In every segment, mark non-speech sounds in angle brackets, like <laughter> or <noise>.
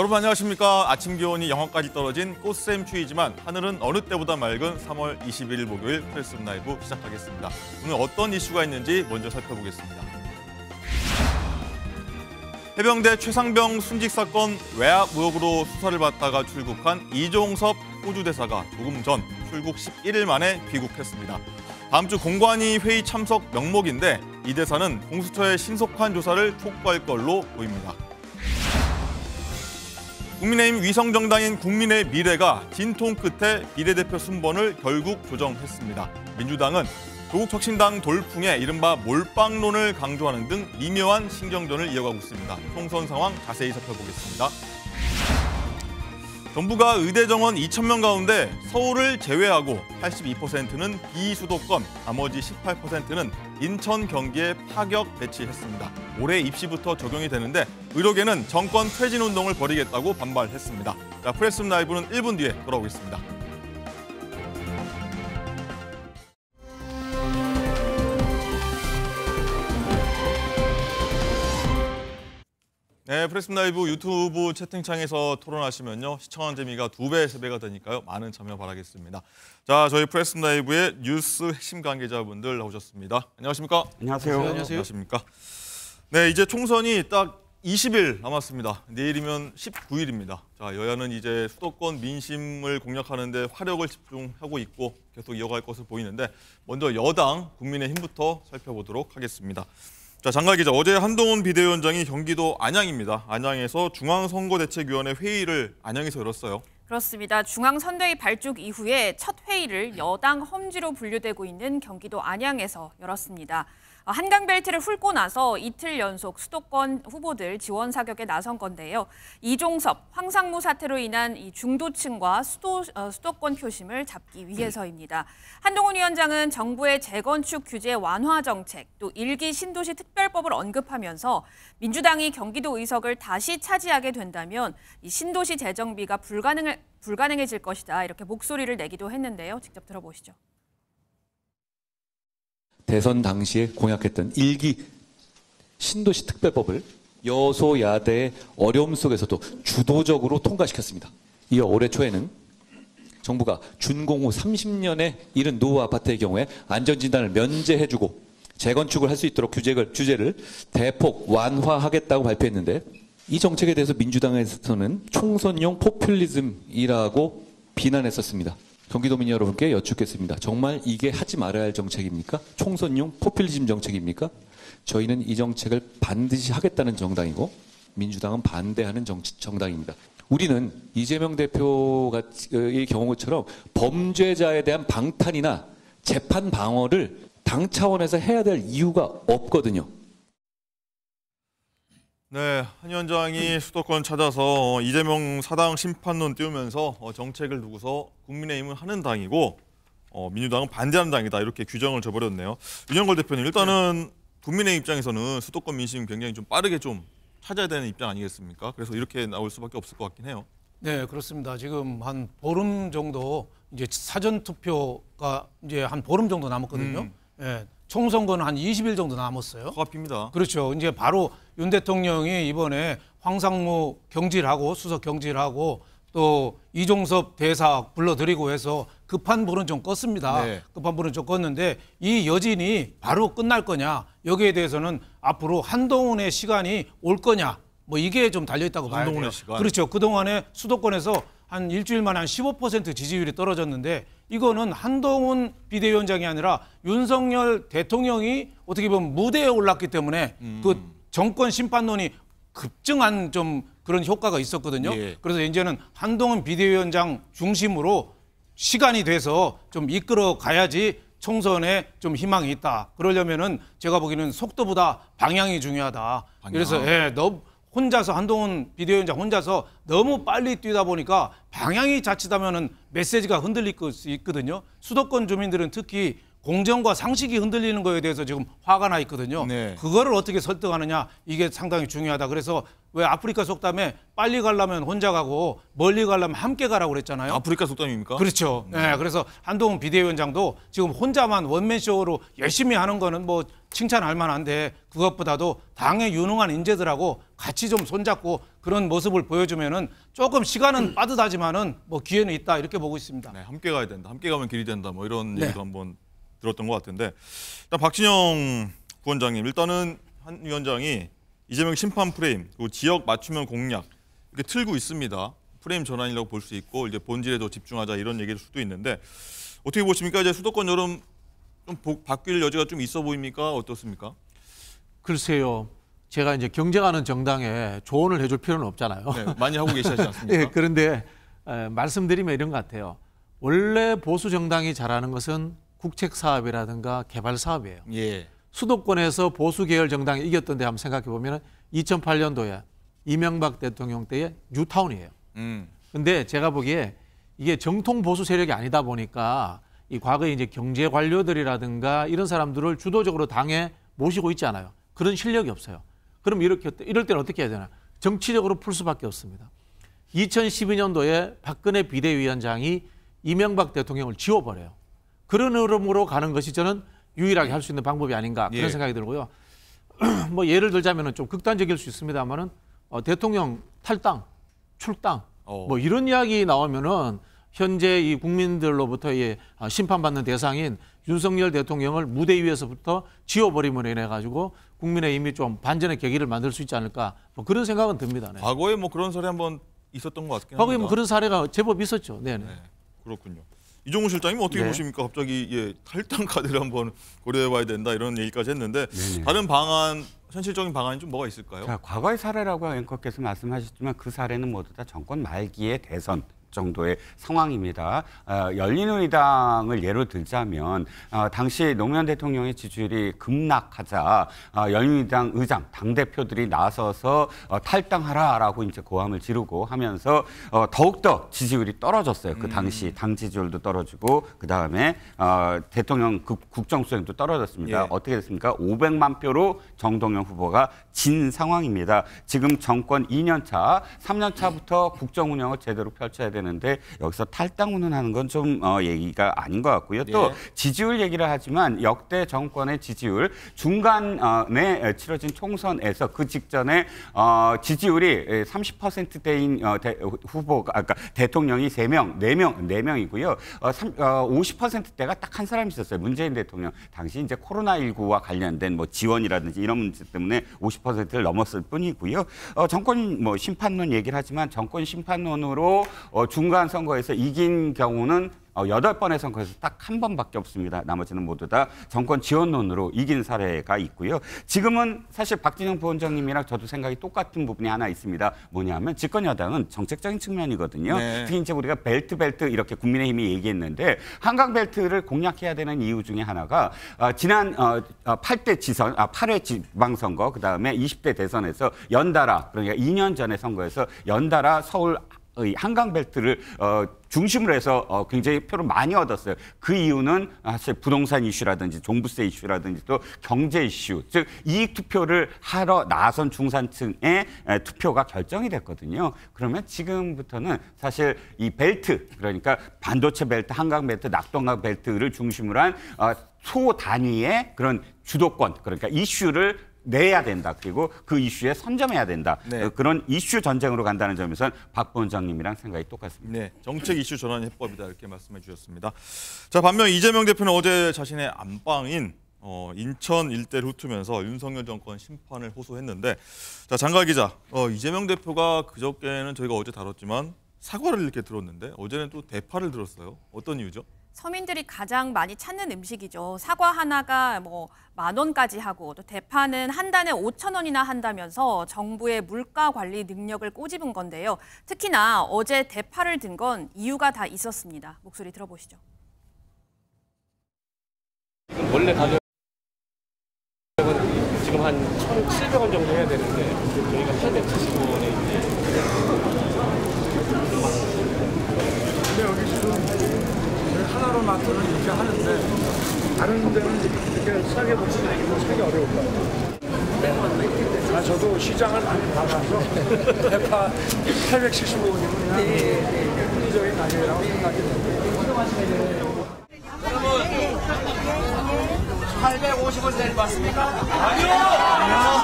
여러분 안녕하십니까. 아침 기온이 영하까지 떨어진 꽃샘 추위지만 하늘은 어느 때보다 맑은 3월 21일 목요일 프레스룸 라이브 시작하겠습니다. 오늘 어떤 이슈가 있는지 먼저 살펴보겠습니다. 해병대 최상병 순직 사건 외압 의혹으로 수사를 받다가 출국한 이종섭 호주 대사가 조금 전 출국 11일 만에 귀국했습니다. 다음 주 공관위 회의 참석 명목인데 이 대사는 공수처의 신속한 조사를 촉구할 걸로 보입니다. 국민의힘 위성정당인 국민의 미래가 진통 끝에 비례대표 순번을 결국 조정했습니다. 민주당은 조국혁신당 돌풍에 이른바 몰빵론을 강조하는 등 미묘한 신경전을 이어가고 있습니다. 총선 상황 자세히 살펴보겠습니다. 정부가 의대 정원 2천 명 가운데 서울을 제외하고 82%는 비수도권, 나머지 18%는 인천 경기에 파격 배치했습니다. 올해 입시부터 적용이 되는데 의료계는 정권 퇴진 운동을 벌이겠다고 반발했습니다. 자, 프레스 라이브는 1분 뒤에 돌아오겠습니다. 네, 프레스 라이브 유튜브 채팅창에서 토론하시면요. 시청한 재미가 두 배, 세 배가 되니까요. 많은 참여 바라겠습니다. 자, 저희 프레스 라이브의 뉴스 핵심 관계자분들 나오셨습니다. 안녕하십니까? 안녕하세요. 안녕하세요. 안녕하십니까? 네, 이제 총선이 딱 20일 남았습니다. 내일이면 19일입니다. 자, 여야는 이제 수도권 민심을 공략하는데 화력을 집중하고 있고 계속 이어갈 것으로 보이는데 먼저 여당 국민의힘부터 살펴보도록 하겠습니다. 자, 장관 기자, 어제 한동훈 비대위원장이 경기도 안양입니다. 안양에서 중앙선거대책위원회 회의를 안양에서 열었어요. 그렇습니다. 중앙선대위 발족 이후에 첫 회의를 여당 험지로 분류되고 있는 경기도 안양에서 열었습니다. 아, 한강 벨트를 훑고 나서 이틀 연속 수도권 후보들 지원 사격에 나선 건데요. 이종섭, 황상무 사태로 인한 이 중도층과 수도, 어, 수도권 표심을 잡기 위해서입니다. 한동훈 위원장은 정부의 재건축 규제 완화 정책, 또 일기 신도시 특별법을 언급하면서 민주당이 경기도 의석을 다시 차지하게 된다면 이 신도시 재정비가 불가능을, 불가능해질 것이다 이렇게 목소리를 내기도 했는데요. 직접 들어보시죠. 대선 당시에 공약했던 일기 신도시 특별법을 여소야대의 어려움 속에서도 주도적으로 통과시켰습니다. 이어 올해 초에는 정부가 준공 후 30년에 이른 노후 아파트의 경우에 안전진단을 면제해주고 재건축을 할 수 있도록 규제를, 규제를 대폭 완화하겠다고 발표했는데 이 정책에 대해서 민주당에서는 총선용 포퓰리즘이라고 비난했었습니다. 경기도민 여러분께 여쭙겠습니다. 정말 이게 하지 말아야 할 정책입니까? 총선용 포퓰리즘 정책입니까? 저희는 이 정책을 반드시 하겠다는 정당이고 민주당은 반대하는 정치, 정당입니다. 우리는 이재명 대표의 경우처럼 범죄자에 대한 방탄이나 재판 방어를 당 차원에서 해야 될 이유가 없거든요. 네, 한현장이 수도권 찾아서 어, 이재명 사당 심판론 띄우면서 어, 정책을 두고서 국민의힘은 하는 당이고 어, 민주당은 반대하는 당이다 이렇게 규정을 줘버렸네요. 윤영걸 대표님 일단은 국민의 입장에서는 수도권 민심 굉장히 좀 빠르게 좀 찾아야 되는 입장 아니겠습니까? 그래서 이렇게 나올 수밖에 없을 것 같긴 해요. 네, 그렇습니다. 지금 한 보름 정도 이제 사전 투표가 이제 한 보름 정도 남았거든요. 음. 예, 총선거는 한 20일 정도 남았어요. 코앞입니다. 그렇죠. 이제 바로 윤 대통령이 이번에 황상무 경질하고 수석 경질하고 또 이종섭 대사 불러들이고 해서 급한 불은 좀 껐습니다. 네. 급한 불은 좀 껐는데 이 여진이 바로 끝날 거냐 여기에 대해서는 앞으로 한동훈의 시간이 올 거냐 뭐 이게 좀 달려 있다고 봐야 돼요. 시간. 그렇죠. 그 동안에 수도권에서 한 일주일 만에 한 15% 지지율이 떨어졌는데 이거는 한동훈 비대위원장이 아니라 윤석열 대통령이 어떻게 보면 무대에 올랐기 때문에 그 음. 그 정권 심판론이 급증한 좀 그런 효과가 있었거든요. 예. 그래서 이제는 한동훈 비대위원장 중심으로 시간이 돼서 좀 이끌어 가야지 총선에 좀 희망이 있다. 그러려면은 제가 보기에는 속도보다 방향이 중요하다. 방향. 그래서 예, 너무 혼자서 한동훈 비대위원장 혼자서 너무 빨리 뛰다 보니까 방향이 자칫하면은 메시지가 흔들릴 수 있거든요. 수도권 주민들은 특히 공정과 상식이 흔들리는 거에 대해서 지금 화가 나 있거든요. 네. 그거를 어떻게 설득하느냐 이게 상당히 중요하다. 그래서 왜 아프리카 속담에 빨리 가려면 혼자 가고 멀리 가려면 함께 가라고 그랬잖아요. 아프리카 속담입니까? 그렇죠. 네. 네. 그래서 한동훈 비대위원장도 지금 혼자만 원맨쇼로 열심히 하는 거는 뭐 칭찬할 만한데 그것보다도 당의 유능한 인재들하고 같이 좀 손잡고 그런 모습을 보여주면은 조금 시간은 빠듯하지만은 뭐 기회는 있다 이렇게 보고 있습니다. 네, 함께 가야 된다. 함께 가면 길이 된다. 뭐 이런 네. 얘기도 한번 들었던 것 같은데 일단 박진영 부원장님 일단은 한 위원장이 이재명 심판 프레임 그리고 지역 맞춤형 공략 이렇게 틀고 있습니다. 프레임 전환이라고 볼 수 있고 이제 본질에 도 집중하자 이런 얘기일 수도 있는데 어떻게 보십니까? 이제 수도권 여름 좀 바뀔 여지가 좀 있어 보입니까? 어떻습니까? 글쎄요. 제가 이제 경쟁하는 정당에 조언을 해줄 필요는 없잖아요. 네, 많이 하고 계시지 않습니까? 네, <laughs> 그런데 말씀드리면 이런 것 같아요. 원래 보수 정당이 잘하는 것은 국책 사업이라든가 개발 사업이에요. 예. 수도권에서 보수 계열 정당이 이겼던 데 한번 생각해 보면 2008년도에 이명박 대통령 때의 뉴타운이에요. 음. 근데 제가 보기에 이게 정통 보수 세력이 아니다 보니까 이 과거에 이제 경제 관료들이라든가 이런 사람들을 주도적으로 당에 모시고 있지 않아요. 그런 실력이 없어요. 그럼 이렇게 이럴 때는 어떻게 해야 되나? 정치적으로 풀 수밖에 없습니다. 2012년도에 박근혜 비대위원장이 이명박 대통령을 지워버려요. 그런 흐름으로 가는 것이 저는 유일하게 할 수 있는 방법이 아닌가 그런 예. 생각이 들고요. <clears throat> 뭐 예를 들자면은 좀 극단적일 수 있습니다만은 어, 대통령 탈당, 출당 어. 뭐 이런 이야기 나오면은 현재 이 국민들로부터의 아, 심판받는 대상인 윤석열 대통령을 무대 위에서부터 지워버림으로 인해 가지고 국민의 이미 좀 반전의 계기를 만들 수 있지 않을까 뭐 그런 생각은 듭니다. 네. 과거에 뭐 그런 사례 한번 있었던 것 같긴 합니다. 과거에 뭐 그런 사례가 제법 있었죠. 네네. 네, 그렇군요. 이종우 실장님 어떻게 네. 보십니까? 갑자기 예, 탈당 카드를 한번 고려해봐야 된다 이런 얘기까지 했는데 네네. 다른 방안, 현실적인 방안이 좀 뭐가 있을까요? 자, 과거의 사례라고 앵커께서 말씀하셨지만 그 사례는 모두 다 정권 말기의 대선 정도의 상황입니다. 어, 열린우리당을 예로 들자면 어, 당시 노무현 대통령의 지지율이 급락하자 어, 열린우리당 의장, 당대표들이 나서서 어, 탈당하라라고 이제 고함을 지르고 하면서 어, 더욱더 지지율이 떨어졌어요. 그 당시 음. 당 지지율도 떨어지고 그다음에 어, 대통령 국, 국정수행도 떨어졌습니다. 예. 어떻게 됐습니까? 500만 표로 정동영 후보가 진 상황입니다. 지금 정권 2년 차, 3년 차부터 국정 운영을 제대로 펼쳐야 되는 되는데 여기서 탈당 운운하는 건 좀 어, 얘기가 아닌 것 같고요. 또 예. 지지율 얘기를 하지만 역대 정권의 지지율 중간에 치러진 총선에서 그 직전에 어, 지지율이 30%대인 어, 대, 후보가 아까 그러니까 대통령이 세명네 명 네명이고요 어, 3, 어, 50%대가 딱 한사람 있었어요. 문재인 대통령. 당시 이제 코로나19와 관련된 뭐 지원이라든지 이런 문제 때문에 50%를 넘었을 뿐이고요. 어, 정권 뭐 심판론 얘기를 하지만 정권 심판론으로 어, 중간 선거에서 이긴 경우는 어, 여덟 번의 선거에서 딱 한 번밖에 없습니다. 나머지는 모두 다 정권 지원론으로 이긴 사례가 있고요. 지금은 사실 박진영 부원장님이랑 저도 생각이 똑같은 부분이 하나 있습니다. 뭐냐면 집권 여당은 정책적인 측면이거든요. 네. 특히 이제 우리가 벨트 벨트 이렇게 국민의힘이 얘기했는데 한강 벨트를 공략해야 되는 이유 중에 하나가 어, 지난 8대 어, 지선, 아 8회 지방선거 그다음에 20대 대선에서 연달아 그러니까 2년 전에 선거에서 연달아 서울 한강 벨트를 어, 중심으로 해서 어, 굉장히 표를 많이 얻었어요. 그 이유는 아, 사실 부동산 이슈라든지 종부세 이슈라든지 또 경제 이슈, 즉 이익 투표를 하러 나선 중산층의 투표가 결정이 됐거든요. 그러면 지금부터는 사실 이 벨트 그러니까 반도체 벨트, 한강 벨트, 낙동강 벨트를 중심으로 한 어, 소 단위의 그런 주도권 그러니까 이슈를 내야 된다. 그리고 그 이슈에 선점해야 된다. 네. 어, 그런 이슈 전쟁으로 간다는 점에서는 박 부원장님이랑 생각이 똑같습니다. 네, 정책 이슈 전환 해법이다 이렇게 말씀해 주셨습니다. 자 반면 이재명 대표는 어제 자신의 안방인 어, 인천 일대를 훑으면서 윤석열 정권 심판을 호소했는데 자 장가 기자 어, 이재명 대표가 그저께는 저희가 어제 다뤘지만 사과를 이렇게 들었는데 어제는 또 대파를 들었어요. 어떤 이유죠? 서민들이 가장 많이 찾는 음식이죠. 사과 하나가 뭐 만 원까지 하고 또 대파는 한 단에 오천 원이나 한다면서 정부의 물가 관리 능력을 꼬집은 건데요. 특히나 어제 대파를 든 건 이유가 다 있었습니다. 목소리 들어보시죠. 지금 원래 가격은 지금 한 천칠백 원 정도 해야 되는데 저희가 870원에 이제 하나로 마트를 이렇게 하는데 다른 데는 이렇게 싸게 볼 수도 있고 사기 어려울까 봐요. 아, 저도 시장을 많이 봐봐서 대파 875원이면 합리적인 가격이라고 생각이 되고요. 여러분, 850원 내봤습니까? 아니요!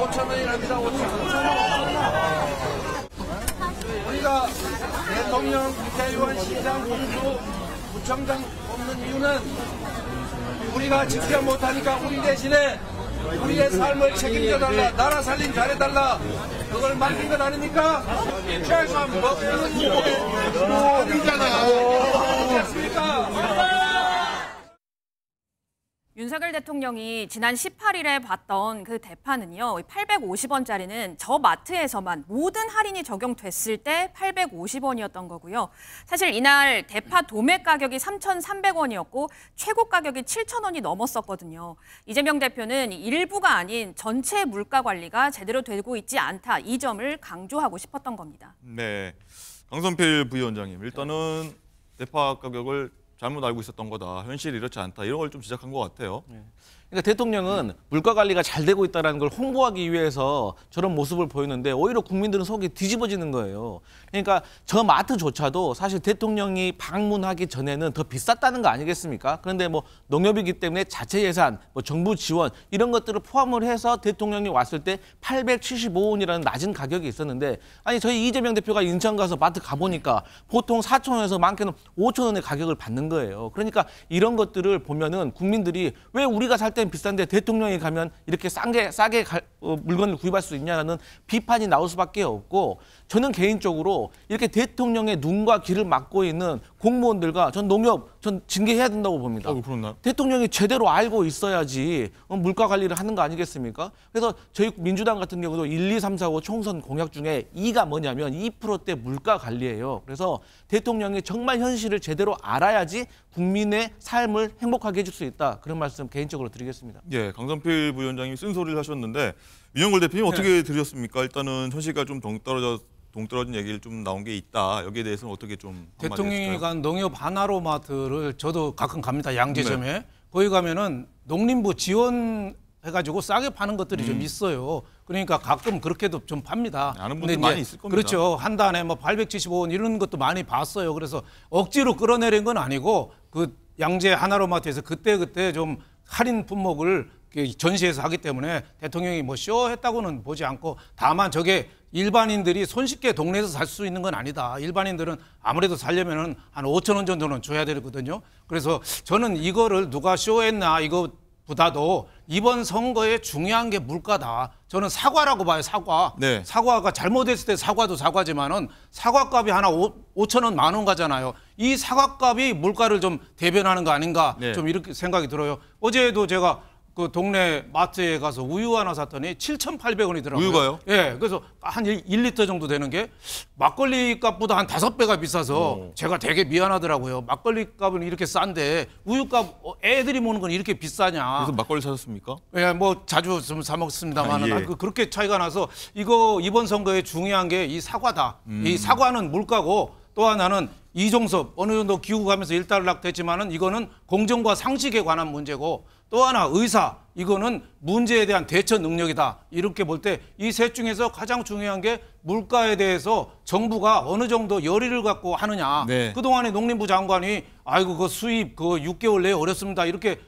5,000원이랍니다, 아, 5,000원. 우가 대통령, 국회의원, 시장, 공수 구청장 없는 이유는 우리가 직접 못하니까 우리 대신에 우리의 삶을 책임져달라, 나라 살림 잘해달라, 그걸 만든 것 아닙니까? 최소한 먹는 게 우리잖아. 윤석열 대통령이 지난 18일에 봤던 그 대파는요, 850원짜리는 저 마트에서만 모든 할인이 적용됐을 때 850원이었던 거고요. 사실 이날 대파 도매 가격이 3,300원이었고 최고 가격이 7,000원이 넘었었거든요. 이재명 대표는 일부가 아닌 전체 물가 관리가 제대로 되고 있지 않다 이 점을 강조하고 싶었던 겁니다. 네, 강선필 부위원장님 일단은 대파 가격을 잘못 알고 있었던 거다. 현실이 이렇지 않다. 이런 걸 좀 지적한 것 같아요. 네. 그러니까 대통령은 물가 관리가 잘 되고 있다는 걸 홍보하기 위해서 저런 모습을 보이는데 오히려 국민들은 속이 뒤집어지는 거예요. 그러니까 저 마트조차도 사실 대통령이 방문하기 전에는 더 비쌌다는 거 아니겠습니까? 그런데 뭐 농협이기 때문에 자체 예산, 뭐 정부 지원 이런 것들을 포함을 해서 대통령이 왔을 때 875원이라는 낮은 가격이 있었는데 아니 저희 이재명 대표가 인천 가서 마트 가보니까 보통 4천원에서 많게는 5천원의 가격을 받는 거예요. 그러니까 이런 것들을 보면은 국민들이 왜 우리가 살때 때는 비싼데 대통령이 가면 이렇게 싼 게 싸게 가, 어, 물건을 구입할 수 있냐라는 비판이 나올 수밖에 없고 저는 개인적으로 이렇게 대통령의 눈과 귀를 막고 있는 공무원들과 전 농협 전 징계해야 된다고 봅니다. 어, 그렇나? 대통령이 제대로 알고 있어야지 어, 물가 관리를 하는 거 아니겠습니까? 그래서 저희 민주당 같은 경우도 1, 2, 3, 4, 5 총선 공약 중에 2가 뭐냐면 2%대 물가 관리예요. 그래서 대통령이 정말 현실을 제대로 알아야지 국민의 삶을 행복하게 해줄 수 있다. 그런 말씀 개인적으로 드리겠습니다. 예, 강선필 부위원장이 쓴소리를 하셨는데 윤영걸 대표님 어떻게 네. 들으셨습니까? 일단은 현실과 좀정 떨어져 동떨어진 얘기를 좀 나온 게 있다. 여기에 대해서는 어떻게 좀 대통령이 간 농협 하나로마트를 저도 가끔 갑니다. 양재점에 네. 거기 가면은 농림부 지원 해가지고 싸게 파는 것들이 음. 좀 있어요. 그러니까 가끔 그렇게도 좀 팝니다. 네, 아는 분들 많이 있을 겁니다. 그렇죠. 한 단에 뭐 875원 이런 것도 많이 봤어요. 그래서 억지로 끌어내린 건 아니고 그 양재 하나로마트에서 그때 그때 좀 할인 품목을 그 전시에서 하기 때문에 대통령이 뭐 쇼했다고는 보지 않고 다만 저게 일반인들이 손쉽게 동네에서 살 수 있는 건 아니다. 일반인들은 아무래도 살려면은 한 5천 원 정도는 줘야 되거든요. 그래서 저는 이거를 누가 쇼했나 이거보다도 이번 선거에 중요한 게 물가다. 저는 사과라고 봐요. 사과. 네. 사과가 잘못했을 때 사과도 사과지만은 사과값이 하나 5, 천 원, 만 원 가잖아요. 이 사과값이 물가를 좀 대변하는 거 아닌가 네. 좀 이렇게 생각이 들어요. 어제도 제가 그 동네 마트에 가서 우유 하나 샀더니 7,800원이 더라고요. 우유가요? 예. 그래서 한 1리터 정도 되는 게 막걸리 값보다 한5 배가 비싸서 오. 어. 제가 되게 미안하더라고요. 막걸리 값은 이렇게 싼데 우유 값 어, 애들이 먹는 건 이렇게 비싸냐. 그래서 막걸리 사셨습니까? 예, 뭐 자주 좀 사 먹습니다만 아, 예. 아, 그 그렇게 차이가 나서 이거 이번 선거에 중요한 게 이 사과다. 음. 이 사과는 물가고 또 하나는 이종섭 어느 정도 기우가면서 일단락 됐지만은 이거는 공정과 상식에 관한 문제고 또 하나 의사 이거는 문제에 대한 대처 능력이다 이렇게 볼 때 이 셋 중에서 가장 중요한 게 물가에 대해서 정부가 어느 정도 열의를 갖고 하느냐 네. 그동안에 농림부 장관이 아이고 그 수입 그 6개월 내에 어렵습니다 이렇게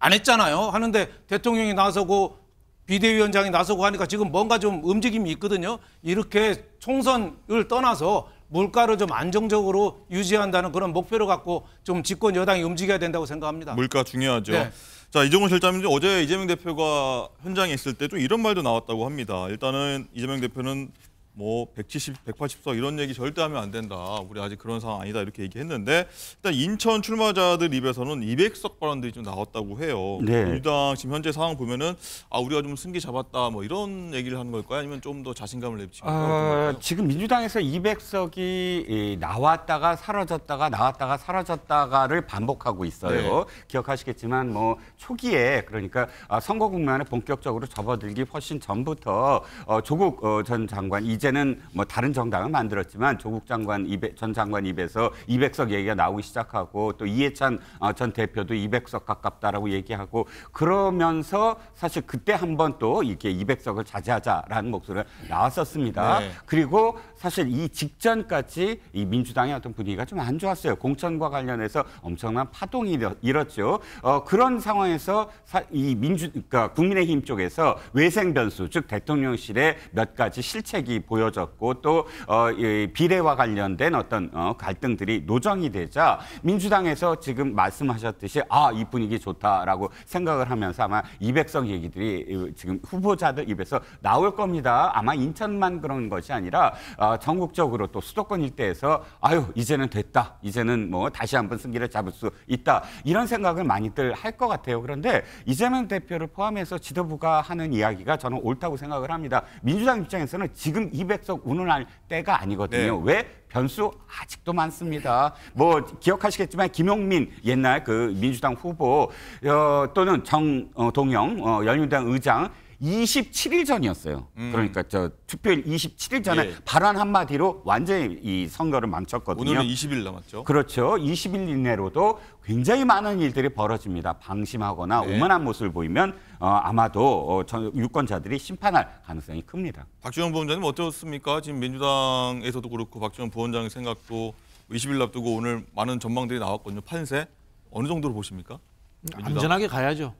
안 했잖아요 하는데 대통령이 나서고 비대위원장이 나서고 하니까 지금 뭔가 좀 움직임이 있거든요 이렇게 총선을 떠나서 물가를 좀 안정적으로 유지한다는 그런 목표를 갖고 좀 집권 여당이 움직여야 된다고 생각합니다. 물가 중요하죠. 네. 자 이종훈 실장님 어제 이재명 대표가 현장에 있을 때좀 이런 말도 나왔다고 합니다. 일단은 이재명 대표는 뭐 170, 180석 이런 얘기 절대 하면 안 된다. 우리 아직 그런 상황 아니다 이렇게 얘기했는데 일단 인천 출마자들 입에서는 200석 발언들이 좀 나왔다고 해요. 네. 민주당 지금 현재 상황 보면은 아 우리가 좀 승기 잡았다 뭐 이런 얘기를 하는 걸까요? 아니면 좀 더 자신감을 내비치 아, 지금 민주당에서 200석이 나왔다가 사라졌다가 나왔다가 사라졌다가를 반복하고 있어요. 네. 기억하시겠지만 뭐 초기에 그러니까 아, 선거 국면에 본격적으로 접어들기 훨씬 전부터 어, 조국 어, 전 장관 이제 이제는 뭐 다른 정당을 만들었지만 조국 장관 입에, 전 장관 입에서 200석 얘기가 나오기 시작하고 또 이해찬 어, 전 대표도 200석 가깝다라고 얘기하고 그러면서 사실 그때 한 번 또 이렇게 200석을 자제하자라는 목소리가 나왔었습니다. 네. 그리고 사실 이 직전까지 이 민주당의 어떤 분위기가 좀 안 좋았어요. 공천과 관련해서 엄청난 파동이 일었죠. 어, 그런 상황에서 사, 이 민주 그러니까 국민의힘 쪽에서 외생 변수 즉대통령실에몇 가지 실책이 보 보여졌고 또 어, 이 비례와 관련된 어떤 어, 갈등들이 노정이 되자 민주당에서 지금 말씀하셨듯이 아 이 분위기 좋다라고 생각을 하면서 아마 이백성 얘기들이 지금 후보자들 입에서 나올 겁니다. 아마 인천만 그런 것이 아니라 어, 전국적으로 또 수도권 일대에서 아유 이제는 됐다 이제는 뭐 다시 한번 승기를 잡을 수 있다 이런 생각을 많이들 할 것 같아요. 그런데 이재명 대표를 포함해서 지도부가 하는 이야기가 저는 옳다고 생각을 합니다. 민주당 입장에서는 지금 이 1,200석 운운할 때가 아니거든요. 네. 왜? 변수 아직도 많습니다. 뭐 기억하시겠지만 김용민 옛날 그 민주당 후보 어, 또는 정동영 어, 어, 연유당 의장 27일 전이었어요. 음. 그러니까 저 투표일 27일 전에 예. 발언 한마디로 완전히 이 선거를 망쳤거든요. 오늘은 20일 남았죠. 그렇죠. 20일 이내로도 굉장히 많은 일들이 벌어집니다. 방심하거나 네. 오만한 모습을 보이면 어, 아마도 어, 유권자들이 심판할 가능성이 큽니다. 박지원 부원장님 어떻습니까? 지금 민주당에서도 그렇고 박지원 부원장의 생각도 20일 앞두고 오늘 많은 전망들이 나왔거든요. 판세 어느 정도로 보십니까? 민주당? 안전하게 가야죠.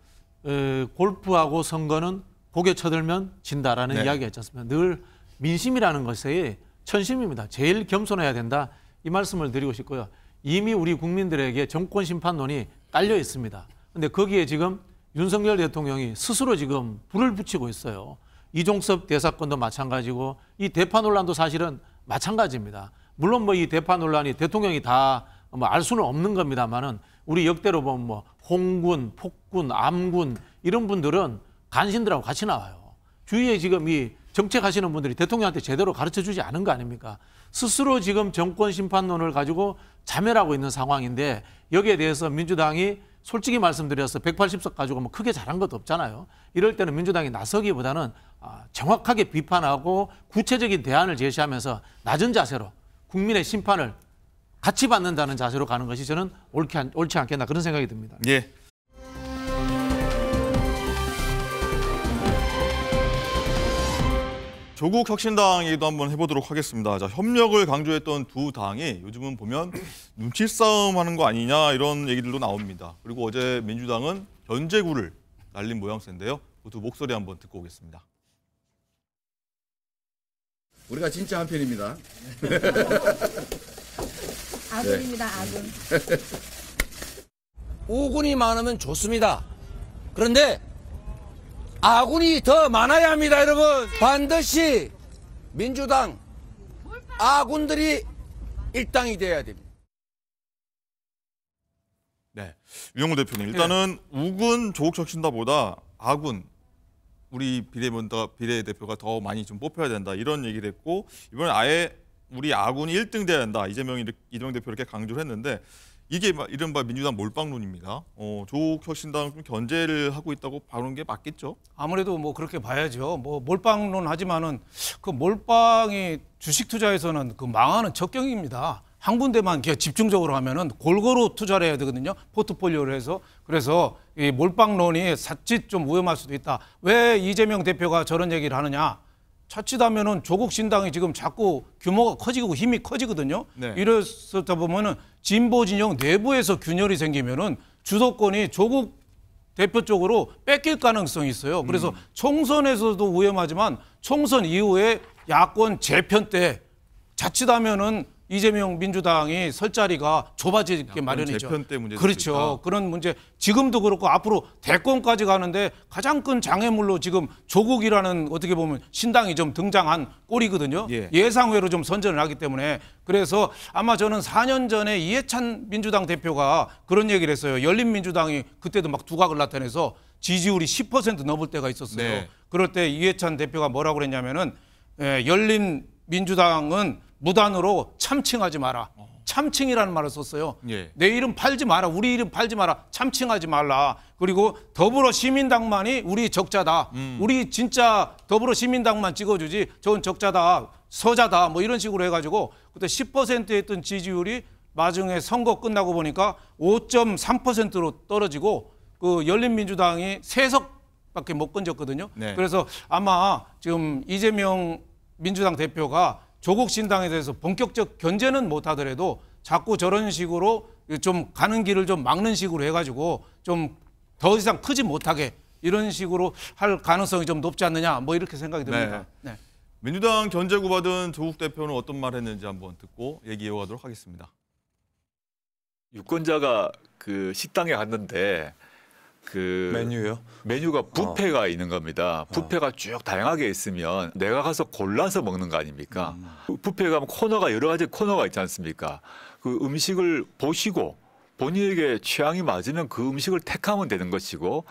에, 골프하고 선거는 고개 쳐들면 진다라는 네. 이야기가 있지 않습니까? 늘 민심이라는 것이 천심입니다. 제일 겸손해야 된다. 이 말씀을 드리고 싶고요. 이미 우리 국민들에게 정권 심판론이 깔려 있습니다. 근데 거기에 지금 윤석열 대통령이 스스로 지금 불을 붙이고 있어요. 이종섭 대사건도 마찬가지고 이 대파 논란도 사실은 마찬가지입니다. 물론 뭐 이 대파 논란이 대통령이 다 뭐 알 수는 없는 겁니다만은 우리 역대로 보면 뭐 홍군, 폭군, 암군 이런 분들은 간신들하고 같이 나와요. 주위에 지금 이 정책하시는 분들이 대통령한테 제대로 가르쳐 주지 않은 거 아닙니까? 스스로 지금 정권 심판론을 가지고 자멸하고 있는 상황인데 여기에 대해서 민주당이 솔직히 말씀드려서 180석 가지고 뭐 크게 잘한 것도 없잖아요. 이럴 때는 민주당이 나서기보다는 아, 정확하게 비판하고 구체적인 대안을 제시하면서 낮은 자세로 국민의 심판을 같이 받는다는 자세로 가는 것이 저는 옳지, 않, 옳지 않겠나 그런 생각이 듭니다. 예. 조국 혁신당 얘기도 한번 해보도록 하겠습니다. 자, 협력을 강조했던 두 당이 요즘은 보면 눈치 싸움하는 거 아니냐 이런 얘기들도 나옵니다. 그리고 어제 민주당은 견제구를 날린 모양새인데요. 두 목소리 한번 듣고 오겠습니다. 우리가 진짜 한편입니다. <laughs> 아군입니다, 아군. 네. 오군이 많으면 좋습니다. 그런데 아군이 더 많아야 합니다, 여러분. 반드시 민주당 아군들이 일당이 돼야 됩니다. 네, 유영우 대표님 일단은 네. 우군 조국혁 신다보다 아군 우리 비례문다 비례대표가 더 많이 좀 뽑혀야 된다 이런 얘기를 했고 이번에 아예 우리 아군이 1등 돼야 한다 이재명 이재명 대표 이렇게 강조를 했는데 이게 이른바 민주당 몰빵론입니다. 어, 조혁신당 좀 견제를 하고 있다고 보는 게 맞겠죠? 아무래도 뭐 그렇게 봐야죠. 뭐 몰빵론 하지만은 그 몰빵이 주식 투자에서는 그 망하는 적경입니다. 한 군데만 집중적으로 하면은 골고루 투자를 해야 되거든요. 포트폴리오를 해서 그래서 이 몰빵론이 사칫 좀 위험할 수도 있다. 왜 이재명 대표가 저런 얘기를 하느냐? 자칫하면은 조국 신당이 지금 자꾸 규모가 커지고 힘이 커지거든요. 네. 이러다 보면은 진보 진영 내부에서 균열이 생기면은 주도권이 조국 대표 쪽으로 뺏길 가능성이 있어요. 그래서 음. 총선에서도 위험하지만 총선 이후에 야권 재편 때 자칫하면은 이재명 민주당이 설 자리가 좁아지게 마련이죠. 그렇죠. 어. 그런 문제 지금도 그렇고 앞으로 대권까지 가는데 가장 큰 장애물로 지금 조국이라는 어떻게 보면 신당이 좀 등장한 꼴이거든요. 예. 상외로좀 선전을 하기 때문에 그래서 아마 저는 4년 전에 이해찬 민주당 대표가 그런 얘기를 했어요. 열린 민주당이 그때도 막 두각을 나타내서 지지율이 10% 넘을 때가 있었어요. 네. 그럴 때 이해찬 대표가 뭐라고 그랬냐면은 예, 열린 민주당은 무단으로 참칭하지 마라. 참칭이라는 말을 썼어요. 예. 내 이름 팔지 마라. 우리 이름 팔지 마라. 참칭하지 말라. 그리고 더불어 시민당만이 우리 적자다. 음. 우리 진짜 더불어 시민당만 찍어주지. 저건 적자다. 서자다. 뭐 이런 식으로 해가지고 그때 10%에 했던 지지율이 마중에 선거 끝나고 보니까 5.3%로 떨어지고 그 열린민주당이 세석밖에 못 건졌거든요. 네. 그래서 아마 지금 이재명 민주당 대표가 조국 신당에 대해서 본격적 견제는 못하더라도 자꾸 저런 식으로 좀 가는 길을 좀 막는 식으로 해가지고 좀 더 이상 크지 못하게 이런 식으로 할 가능성이 좀 높지 않느냐 뭐 이렇게 생각이 듭니다. 네. 네. 민주당 견제 구받은 조국 대표는 어떤 말 했는지 한번 듣고 얘기해 가도록 하겠습니다. 유권자가 그 식당에 갔는데 그 메뉴요? 메뉴가 어. 뷔페가 어. 있는 겁니다. 어. 뷔페가 어. 쭉 다양하게 있으면 내가 가서 골라서 먹는 거 아닙니까? 음. 뷔페 가면 코너가 여러 가지 코너가 있지 않습니까? 그 음식을 보시고 본인에게 취향이 맞으면 그 음식을 택하면 되는 것이고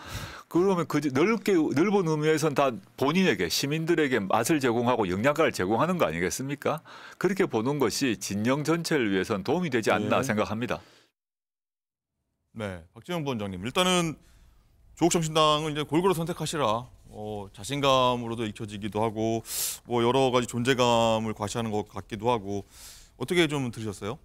그러면 그 넓게 넓은 의미에서는다 본인에게 시민들에게 맛을 제공하고 영양가를 제공하는 거 아니겠습니까? 그렇게 보는 것이 진영 전체를 위해선 도움이 되지 않나 네. 생각합니다. 네, 박지영 부원장님 일단은 조국정신당을 이제 골고루 선택하시라. 어, 자신감으로도 익혀지기도 하고 뭐 여러 가지 존재감을 과시하는 것 같기도 하고 어떻게 좀 들으셨어요?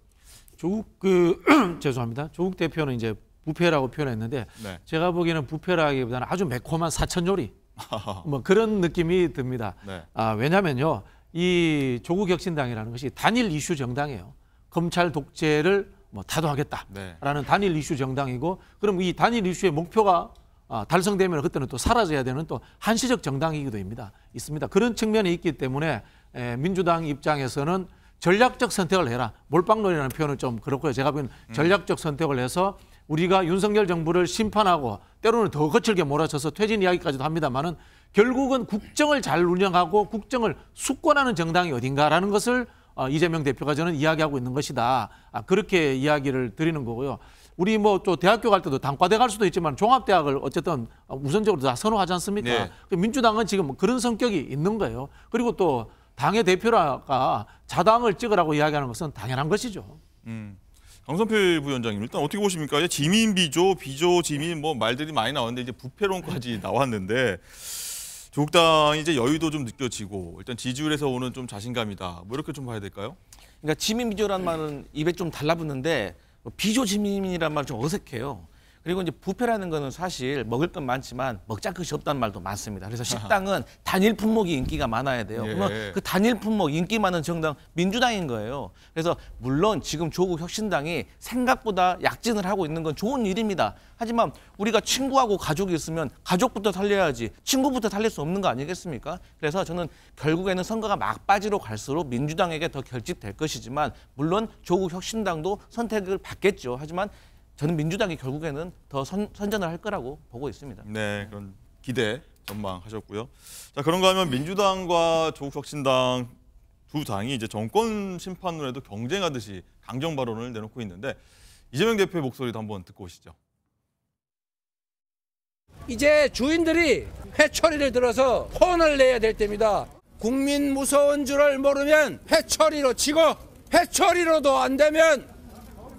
조국 그 <clears throat> 죄송합니다. 조국 대표는 이제 부패라고 표현했는데 네. 제가 보기에는 부패라기보다는 아주 매콤한 사천 요리 <laughs> 뭐 그런 느낌이 듭니다. 네. 아, 왜냐면요. 이 조국 혁신당이라는 것이 단일 이슈 정당이에요. 검찰 독재를 뭐 타도하겠다라는 네. 단일 이슈 정당이고 그럼 이 단일 이슈의 목표가 아, 달성되면 그때는 또 사라져야 되는 또 한시적 정당이기도 입니다. 있습니다. 그런 측면이 있기 때문에 민주당 입장에서는 전략적 선택을 해라. 몰빵론이라는 표현을좀 그렇고요. 제가 보기엔 음. 전략적 선택을 해서 우리가 윤석열 정부를 심판하고 때로는 더 거칠게 몰아쳐서 퇴진 이야기까지도 합니다만은 결국은 국정을 잘 운영하고 국정을 숙권하는 정당이 어딘가라는 것을 어, 이재명 대표가 저는 이야기하고 있는 것이다. 아, 그렇게 이야기를 드리는 거고요. 우리 뭐 또 대학교 갈 때도 단과대 갈 수도 있지만 종합대학을 어쨌든 우선적으로 다 선호하지 않습니까? 네. 그 민주당은 지금 그런 성격이 있는 거예요. 그리고 또 당의 대표라가 자당을 찍으라고 이야기하는 것은 당연한 것이죠. 음. 강선필 부위원장님 일단 어떻게 보십니까? 지민 비조, 비조 지민 뭐 말들이 많이 나왔는데 이제 부패론까지 <laughs> 나왔는데 조국당이 이제 여유도 좀 느껴지고 일단 지지율에서 오는 좀 자신감이다. 뭐 이렇게 좀 봐야 될까요? 그러니까 지민 비조란 말은 입에 좀 달라붙는데 뭐 비조지민이란 말 좀 어색해요. 그리고 이제 부패라는 거는 사실 먹을 건 많지만 먹자 것이 없다는 말도 많습니다. 그래서 식당은 단일 품목이 인기가 많아야 돼요. 예. 그러면 예. 그 단일 품목 인기 많은 정당 민주당인 거예요. 그래서 물론 지금 조국 혁신당이 생각보다 약진을 하고 있는 건 좋은 일입니다. 하지만 우리가 친구하고 가족이 있으면 가족부터 살려야지 친구부터 살릴 수 없는 거 아니겠습니까? 그래서 저는 결국에는 선거가 막바지로 갈수록 민주당에게 더 결집될 것이지만 물론 조국 혁신당도 선택을 받겠죠. 하지만 저는 민주당이 결국에는 더 선, 선전을 할 거라고 보고 있습니다. 네, 그런 기대 전망하셨고요. 자 그런가 하면 민주당과 조국혁신당 두 당이 이제 정권 심판론에도 경쟁하듯이 강경 발언을 내놓고 있는데 이재명 대표의 목소리도 한번 듣고 오시죠. 이제 주인들이 회초리를 들어서 혼을 내야 될 때입니다. 국민 무서운 줄을 모르면 회초리로 치고 회초리로도 안 되면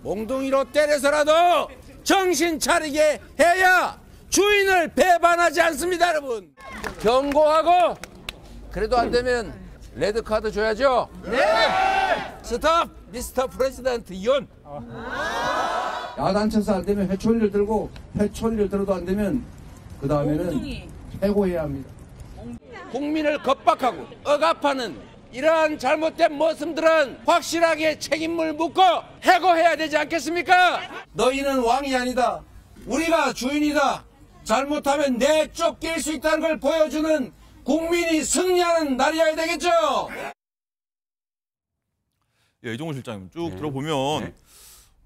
몽둥이로 때려서라도 정신 차리게 해야 주인을 배반하지 않습니다, 여러분. 경고하고 그래도 안 되면 레드 카드 줘야죠. 네. 스톱 미스터 프레지던트 이혼. 야단 쳐서 안 되면 회초리를 들고 회초리를 들어도 안 되면 그 다음에는 해고해야 합니다. 국민을 겁박하고 억압하는 이러한 잘못된 모습들은 확실하게 책임을 묻고 해고해야 되지 않겠습니까? 너희는 왕이 아니다. 우리가 주인이다. 잘못하면 내 쫓길 수 있다는 걸 보여주는 국민이 승리하는 날이어야 되겠죠. 예, 이종훈 실장님 쭉 네. 들어보면 네.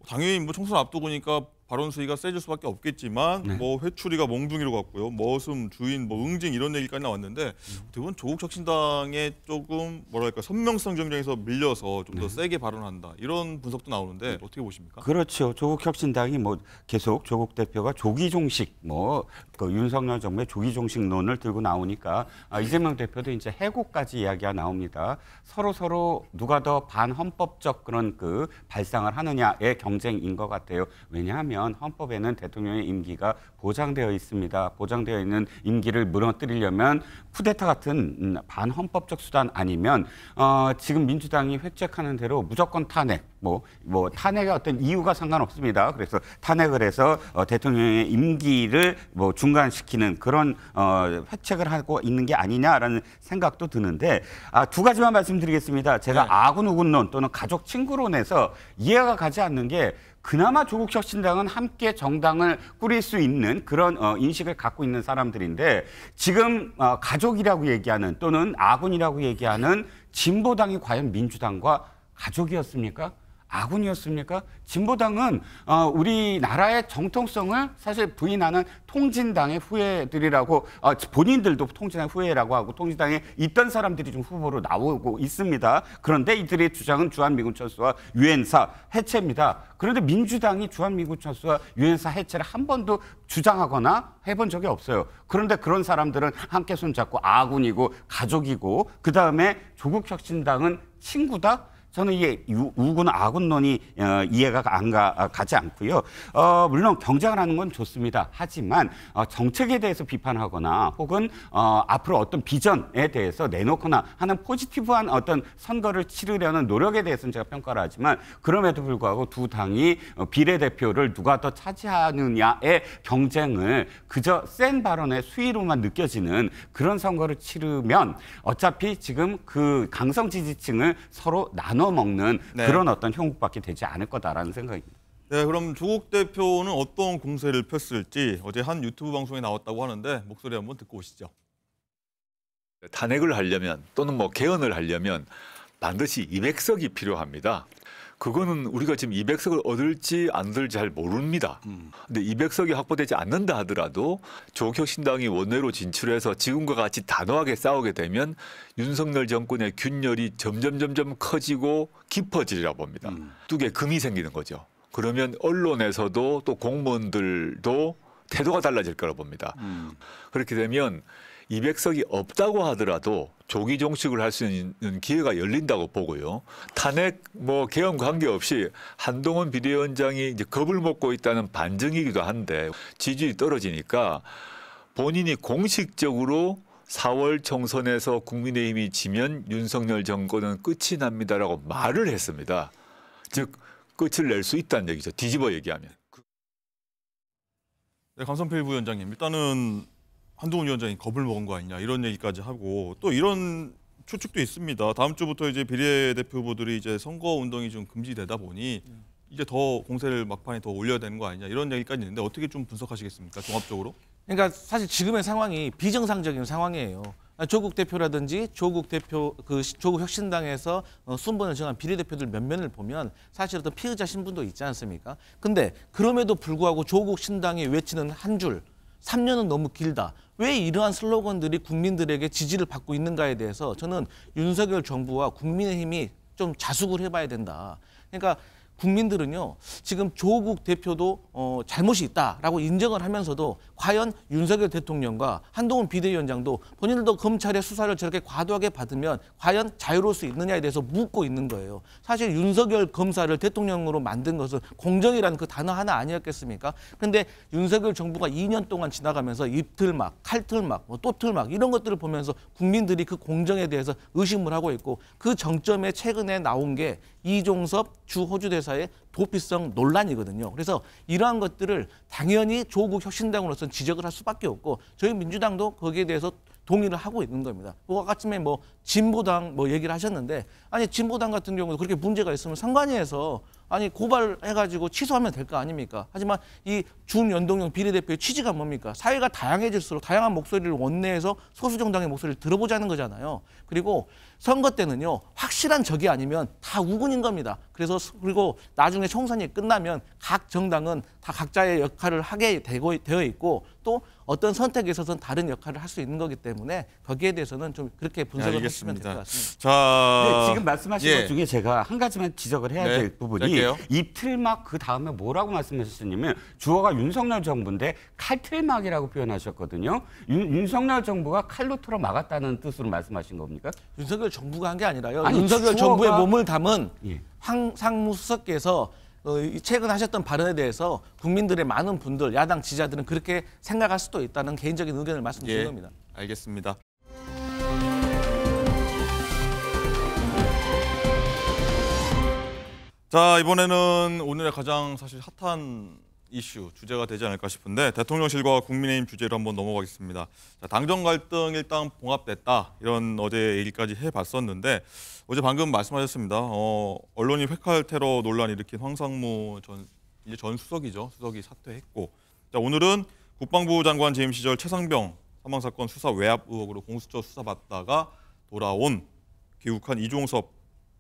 당연히 뭐 총선 앞두고니까 발언 수위가 세질 수밖에 없겠지만 네. 뭐 회추리가 몽둥이로 갔고요. 머슴, 주인, 뭐 응징 이런 얘기까지 나왔는데 음. 대부분 조국 혁신당에 조금 뭐랄까 선명성 경쟁에서 밀려서 좀더 네. 세게 발언한다 이런 분석도 나오는데 네. 어떻게 보십니까? 그렇죠. 조국 혁신당이 뭐 계속 조국 대표가 조기종식 뭐 그 윤석열 정부의 조기종식론을 들고 나오니까 아, 이재명 대표도 이제 해고까지 이야기가 나옵니다. 서로 서로 누가 더 반헌법적 그런 그 발상을 하느냐의 경쟁인 것 같아요. 왜냐하면 하면 헌법에는 대통령의 임기가 보장되어 있습니다. 보장되어 있는 임기를 무너뜨리려면 쿠데타 같은 음, 반헌법적 수단 아니면 어, 지금 민주당이 획책하는 대로 무조건 탄핵 뭐, 뭐 탄핵의 어떤 이유가 상관없습니다. 그래서 탄핵을 해서 어, 대통령의 임기를 뭐 중간시키는 그런 어, 획책을 하고 있는 게 아니냐라는 생각도 드는데 아, 두 가지만 말씀드리겠습니다. 제가 네. 아군 우군론 또는 가족 친구론에서 이해가 가지 않는 게 그나마 조국 혁신당은 함께 정당을 꾸릴 수 있는 그런 어, 인식을 갖고 있는 사람들인데 지금 어, 가족이라고 얘기하는 또는 아군이라고 얘기하는 진보당이 과연 민주당과 가족이었습니까? 아군이었습니까? 진보당은 어, 우리나라의 정통성을 사실 부인하는 통진당의 후예들이라고 어, 본인들도 통진당 후예라고 하고 통진당에 있던 사람들이 좀 후보로 나오고 있습니다. 그런데 이들의 주장은 주한미군 철수와 유엔사 해체입니다. 그런데 민주당이 주한미군 철수와 유엔사 해체를 한 번도 주장하거나 해본 적이 없어요. 그런데 그런 사람들은 함께 손잡고 아군이고 가족이고 그 다음에 조국혁신당은 친구다? 저는 이게 우군 아군론이 어, 이해가 안 가, 어, 가지 않고요. 어, 물론 경쟁을 하는 건 좋습니다. 하지만 어, 정책에 대해서 비판하거나 혹은 어, 앞으로 어떤 비전에 대해서 내놓거나 하는 포지티브한 어떤 선거를 치르려는 노력에 대해서는 제가 평가를 하지만 그럼에도 불구하고 두 당이 어, 비례대표를 누가 더 차지하느냐의 경쟁을 그저 센 발언의 수위로만 느껴지는 그런 선거를 치르면 어차피 지금 그 강성 지지층을 서로 나눠 나눠 먹는 네. 그런 어떤 형국밖에 되지 않을 거다라는 생각입니다. 네, 그럼 조국 대표는 어떤 공세를 폈을지 어제 한 유튜브 방송에 나왔다고 하는데 목소리 한번 듣고 오시죠. 탄핵을 하려면 또는 뭐 개헌을 하려면 반드시 200석이 필요합니다. 그거는 우리가 지금 200석을 얻을지 안 얻을지 잘 모릅니다. 음. 근데 200석이 확보되지 않는다 하더라도 조국혁신당이 원내로 진출해서 지금과 같이 단호하게 싸우게 되면 윤석열 정권의 균열이 점점 점점 커지고 깊어지리라 봅니다. 음. 뚝에 금이 생기는 거죠. 그러면 언론에서도 또 공무원들도 태도가 달라질 거라 봅니다. 음. 그렇게 되면 200석이 없다고 하더라도 조기 종식을 할 수 있는 기회가 열린다고 보고요. 탄핵 뭐 개헌 관계없이 한동훈 비대위원장이 이제 겁을 먹고 있다는 반증이기도 한데 지지율이 떨어지니까 본인이 공식적으로 4월 총선에서 국민의힘이 지면 윤석열 정권은 끝이 납니다라고 말을 했습니다. 즉 끝을 낼 수 있다는 얘기죠. 뒤집어 얘기하면. 네, 강성필 부위원장님 일단은 한동훈 위원장이 겁을 먹은 거 아니냐 이런 얘기까지 하고 또 이런 추측도 있습니다. 다음 주부터 이제 비례대표 후보들이 이제 선거 운동이 좀 금지되다 보니 이제 더 공세를 막판에 더 올려야 되는 거 아니냐 이런 얘기까지 있는데 어떻게 좀 분석하시겠습니까? 종합적으로? 그러니까 사실 지금의 상황이 비정상적인 상황이에요. 조국 대표라든지 조국 대표 그 조국 혁신당에서 어, 순번을 정한 비례대표들 면 면을 보면 사실 어떤 피의자 신분도 있지 않습니까? 근데 그럼에도 불구하고 조국 신당이 외치는 한줄 3년은 너무 길다. 왜 이러한 슬로건들이 국민들에게 지지를 받고 있는가에 대해서 저는 윤석열 정부와 국민의힘이 좀 자숙을 해봐야 된다. 그러니까 국민들은요 지금 조국 대표도 어, 잘못이 있다라고 인정을 하면서도 과연 윤석열 대통령과 한동훈 비대위원장도 본인들도 검찰의 수사를 저렇게 과도하게 받으면 과연 자유로울 수 있느냐에 대해서 묻고 있는 거예요. 사실 윤석열 검사를 대통령으로 만든 것은 공정이라는 그 단어 하나 아니었겠습니까? 그런데 윤석열 정부가 2년 동안 지나가면서 입틀막, 칼틀막, 뭐 또틀막 이런 것들을 보면서 국민들이 그 공정에 대해서 의심을 하고 있고 그 정점에 최근에 나온 게 이종섭 주 호주대 사 회사의 도피성 논란이거든요. 그래서 이러한 것들을 당연히 조국 혁신당으로서는 지적을 할 수밖에 없고 저희 민주당도 거기에 대해서 동의를 하고 있는 겁니다. 뭐 아까쯤에 뭐 진보당 뭐 얘기를 하셨는데 아니 진보당 같은 경우도 그렇게 문제가 있으면 상관위에서 아니 고발해가지고 취소하면 될 거 아닙니까? 하지만 이 준연동형 비례대표의 취지가 뭡니까? 사회가 다양해질수록 다양한 목소리를 원내에서 소수 정당의 목소리를 들어보자는 거잖아요. 그리고 선거 때는요 확실한 적이 아니면 다 우군인 겁니다. 그래서 그리고 나중에 총선이 끝나면 각 정당은 다 각자의 역할을 하게 되고, 되어 있고 또 어떤 선택에 있어서는 다른 역할을 할 수 있는 거기 때문에 거기에 대해서는 좀 그렇게 분석을 네, 하시면 될 것 같습니다. 자, 지금 말씀하신 예. 것 중에 제가 한 가지만 지적을 해야 네, 될 부분이 이틀막 그 다음에 뭐라고 말씀하셨냐면 주어가 윤석열 정부인데 칼틀막이라고 표현하셨거든요. 윤, 석열 정부가 칼로 틀어 막았다는 뜻으로 말씀하신 겁니까? 윤석열 정부가 한 게 아니라요. 아니, 윤석열 추호가... 정부의 몸을 담은 예. 황상무수석께서 어, 최근 하셨던 발언에 대해서 국민들의 많은 분들, 야당 지지자들은 그렇게 생각할 수도 있다는 개인적인 의견을 말씀드린 예, 겁니다. 알겠습니다. 자 이번에는 오늘의 가장 사실 핫한 이슈 주제가 되지 않을까 싶은데 대통령실과 국민의힘 주제로 한번 넘어가겠습니다. 자, 당정 갈등 일단 봉합됐다 이런 어제 얘기까지 해봤었는데 어제 방금 말씀하셨습니다. 어, 언론이 회칼 테러 논란 일으킨 황상무 전 이제 전 수석이죠 수석이 사퇴했고 자, 오늘은 국방부 장관 재임 시절 최상병 사망 사건 수사 외압 의혹으로 공수처 수사받다가 돌아온 귀국한 이종섭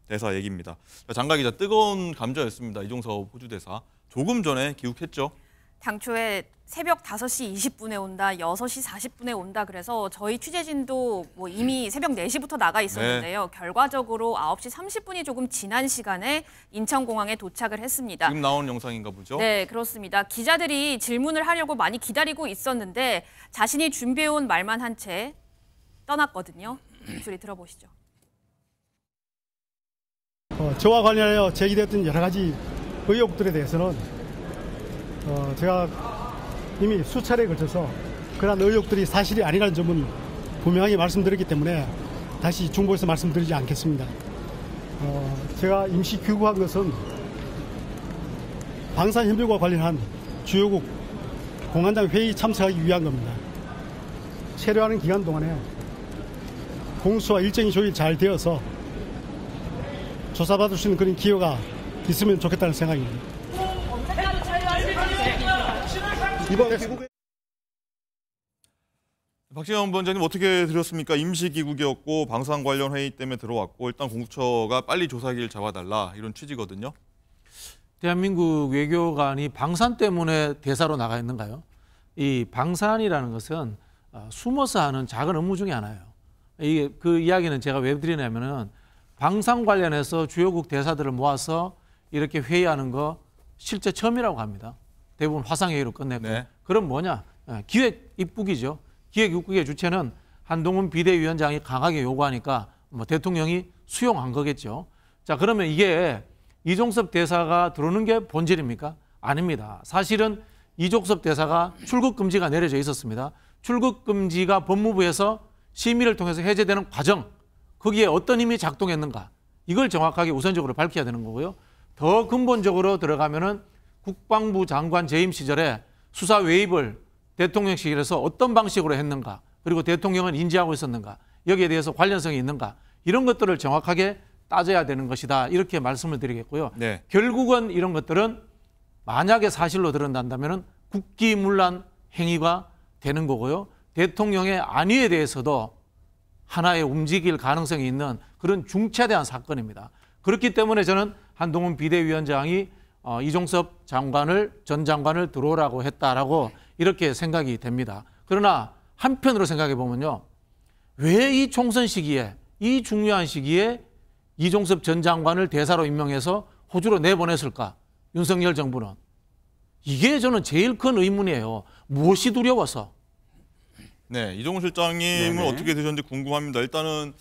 대사 얘기입니다. 장관 기자 뜨거운 감자였습니다. 이종섭 호주 대사. 조금 전에 기록했죠 당초에 새벽 5시 20분에 온다, 6시 40분에 온다 그래서 저희 취재진도 뭐 이미 새벽 4시부터 나가 있었는데요. 네. 결과적으로 9시 30분이 조금 지난 시간에 인천공항에 도착을 했습니다. 지금 나온 영상인가 보죠? 네, 그렇습니다. 기자들이 질문을 하려고 많이 기다리고 있었는데 자신이 준비해온 말만 한 채 떠났거든요. 목소리 들어보시죠. 어, 저와 관련하여 제기되었던 여러 가지 의혹들에 대해서는 어, 제가 이미 수차례에 걸쳐서 그러한 의혹들이 사실이 아니라는 점은 분명히 말씀드렸기 때문에 다시 중보에서 말씀드리지 않겠습니다. 어, 제가 임시 귀국한 것은 방산 협력과 관련한 주요국 공안장 회의 참석하기 위한 겁니다. 체류하는 기간 동안에 공수와 일정이 조율 잘 되어서 조사받을 수 있는 그런 기회가 있으면 좋겠다는 생각입니다. 박지원 본장님 어떻게 들었습니까? 임시기국이었고 방산 관련 회의 때문에 들어왔고 일단 공수처가 빨리 조사기를 잡아달라 이런 취지거든요. 대한민국 외교관이 방산 때문에 대사로 나가 있는가요? 이 방산이라는 것은 어, 숨어서 하는 작은 업무 중에 하나예요. 이게 그 이야기는 제가 왜 드리냐면은 방산 관련해서 주요국 대사들을 모아서 이렇게 회의하는 거 실제 처음이라고 합니다. 대부분 화상회의로 끝내고 네. 그럼 뭐냐? 예, 기획 입국이죠. 기획 입국의 주체는 한동훈 비대위원장이 강하게 요구하니까 뭐 대통령이 수용한 거겠죠. 자, 그러면 이게 이종섭 대사가 들어오는 게 본질입니까? 아닙니다. 사실은 이종섭 대사가 출국 금지가 내려져 있었습니다. 출국 금지가 법무부에서 심의를 통해서 해제되는 과정, 거기에 어떤 힘이 작동했는가, 이걸 정확하게 우선적으로 밝혀야 되는 거고요. 더 근본적으로 들어가면은 국방부 장관 재임 시절에 수사 외입을 대통령실에서 어떤 방식으로 했는가 그리고 대통령은 인지하고 있었는가 여기에 대해서 관련성이 있는가 이런 것들을 정확하게 따져야 되는 것이다 이렇게 말씀을 드리겠고요. 네. 결국은 이런 것들은 만약에 사실로 드러난다면은 국기문란 행위가 되는 거고요. 대통령의 안위에 대해서도 하나의 움직일 가능성이 있는 그런 중차대한 사건입니다. 그렇기 때문에 저는 한동훈 비대위원장이 어, 이종섭 장관을 전 장관을 들어오라고 했다라고 이렇게 생각이 됩니다. 그러나 한편으로 생각해 보면요. 왜 이 총선 시기에 이 중요한 시기에 이종섭 전 장관을 대사로 임명해서 호주로 내보냈을까? 윤석열 정부는 이게 저는 제일 큰 의문이에요. 무엇이 두려워서? 네, 이종훈 실장님은 네네. 어떻게 되셨는지 궁금합니다. 일단은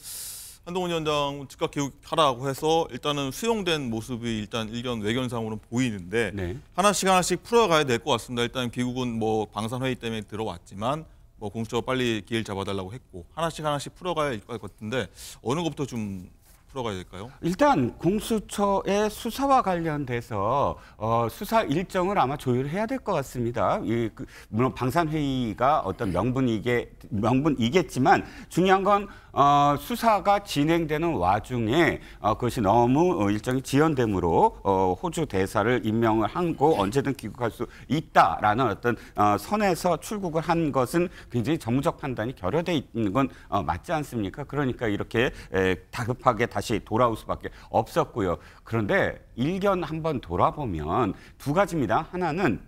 한동훈 위원장 즉각 개혁하라고 해서 일단은 수용된 모습이 일단 일견 외견상으로는 보이는데 네. 하나씩 하나씩 풀어가야 될 것 같습니다. 일단 귀국은 뭐 방산회의 때문에 들어왔지만 뭐 공수처가 빨리 기회 잡아달라고 했고 하나씩 하나씩 풀어가야 될 것 같은데 어느 것부터 좀 풀어가야 될까요? 일단 공수처의 수사와 관련돼서 어, 수사 일정을 아마 조율해야 될 것 같습니다. 이, 그, 물론 방산회의가 어떤 명분이게 명분이겠지만 중요한 건 어, 수사가 진행되는 와중에 어, 그것이 너무 일정이 지연됨으로 어, 호주 대사를 임명을 하고 언제든 귀국할 수 있다라는 어떤 어, 선에서 출국을 한 것은 굉장히 정무적 판단이 결여돼 있는 건 어, 맞지 않습니까? 그러니까 이렇게 에, 다급하게 다시 돌아올 수밖에 없었고요. 그런데 일견 한번 돌아보면 두 가지입니다. 하나는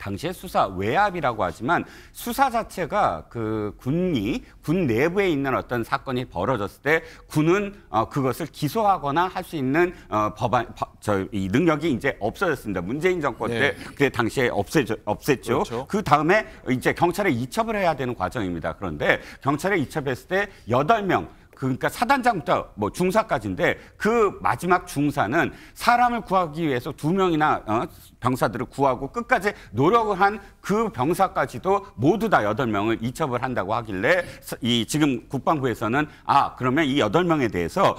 당시에 수사 외압이라고 하지만 수사 자체가 그 군이 군 내부에 있는 어떤 사건이 벌어졌을 때 군은 어, 그것을 기소하거나 할 수 있는 어, 법안 저이 능력이 이제 없어졌습니다. 문재인 정권 때 네. 그때 당시에 없애죠, 없앴죠. 그렇죠. 그 다음에 이제 경찰에 이첩을 해야 되는 과정입니다. 그런데 경찰에 이첩했을 때 여덟 명 그러니까 사단장부터 뭐 중사까지인데 그 마지막 중사는 사람을 구하기 위해서 두 명이나 어, 병사들을 구하고 끝까지 노력을 한 그 병사까지도 모두 다 여덟 명을 이첩을 한다고 하길래 이 지금 국방부에서는 아 그러면 이 여덟 명에 대해서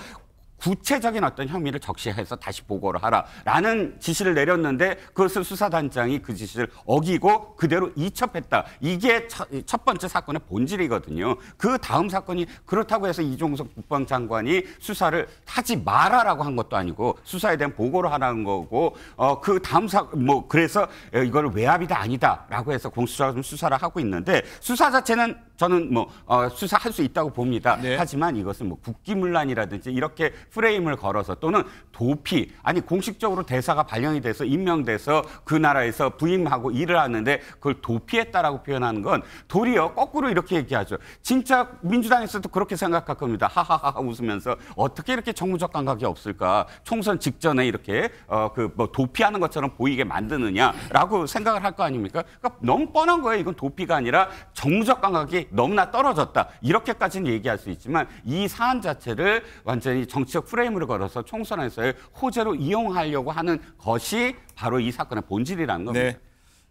구체적인 어떤 혐의를 적시해서 다시 보고를 하라라는 지시를 내렸는데 그것을 수사단장이 그 지시를 어기고 그대로 이첩했다. 이게 첫 번째 사건의 본질이거든요. 그 다음 사건이 그렇다고 해서 이종석 국방장관이 수사를 하지 마라라고 한 것도 아니고 수사에 대한 보고를 하라는 거고 어, 그 다음 사 뭐 그래서 이걸 외압이다 아니다라고 해서 공수처가 수사를 하고 있는데 수사 자체는 저는 뭐 어, 수사할 수 있다고 봅니다. 네. 하지만 이것은 뭐 국기문란이라든지 이렇게 프레임을 걸어서 또는 도피 아니 공식적으로 대사가 발령이 돼서 임명돼서 그 나라에서 부임하고 일을 하는데 그걸 도피했다라고 표현하는 건 도리어 거꾸로 이렇게 얘기하죠. 진짜 민주당에서도 그렇게 생각할 겁니다. 하하하 웃으면서 어떻게 이렇게 정무적 감각이 없을까? 총선 직전에 이렇게 어 그 뭐 도피하는 것처럼 보이게 만드느냐라고 생각을 할 거 아닙니까? 그러니까 너무 뻔한 거예요. 이건 도피가 아니라 정무적 감각이 너무나 떨어졌다. 이렇게까지는 얘기할 수 있지만 이 사안 자체를 완전히 정치적 정치적 프레임을 걸어서 총선에서의 호재로 이용하려고 하는 것이 바로 이 사건의 본질이라는 겁니다. 네.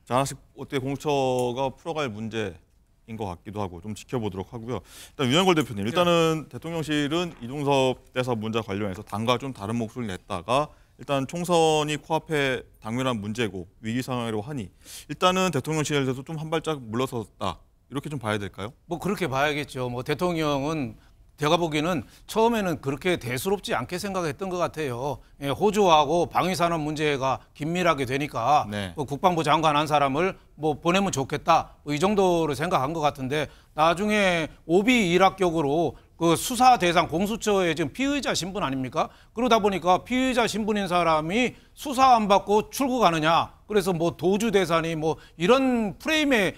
자, 하나씩 어떻게 공처가 풀어갈 문제인 것 같기도 하고 좀 지켜보도록 하고요. 일단 윤영걸 대표님, 일단은 네. 대통령실은 이종섭 대사 문제 관련해서 당과 좀 다른 목소리를 냈다가 일단 총선이 코앞에 당면한 문제고 위기 상황이라고 하니 일단은 대통령실에서좀 한 발짝 물러섰다. 이렇게 좀 봐야 될까요? 뭐 그렇게 봐야겠죠. 뭐 대통령은 제가 보기에는 처음에는 그렇게 대수롭지 않게 생각했던 것 같아요. 예, 호주하고 방위산업 문제가 긴밀하게 되니까 네. 뭐 국방부 장관 한 사람을 뭐 보내면 좋겠다 뭐이 정도로 생각한 것 같은데 나중에 오비 일학격으로 그 수사 대상 공수처에 지금 피의자 신분 아닙니까? 그러다 보니까 피의자 신분인 사람이 수사 안 받고 출국 하느냐 그래서 뭐 도주 대사이뭐 이런 프레임에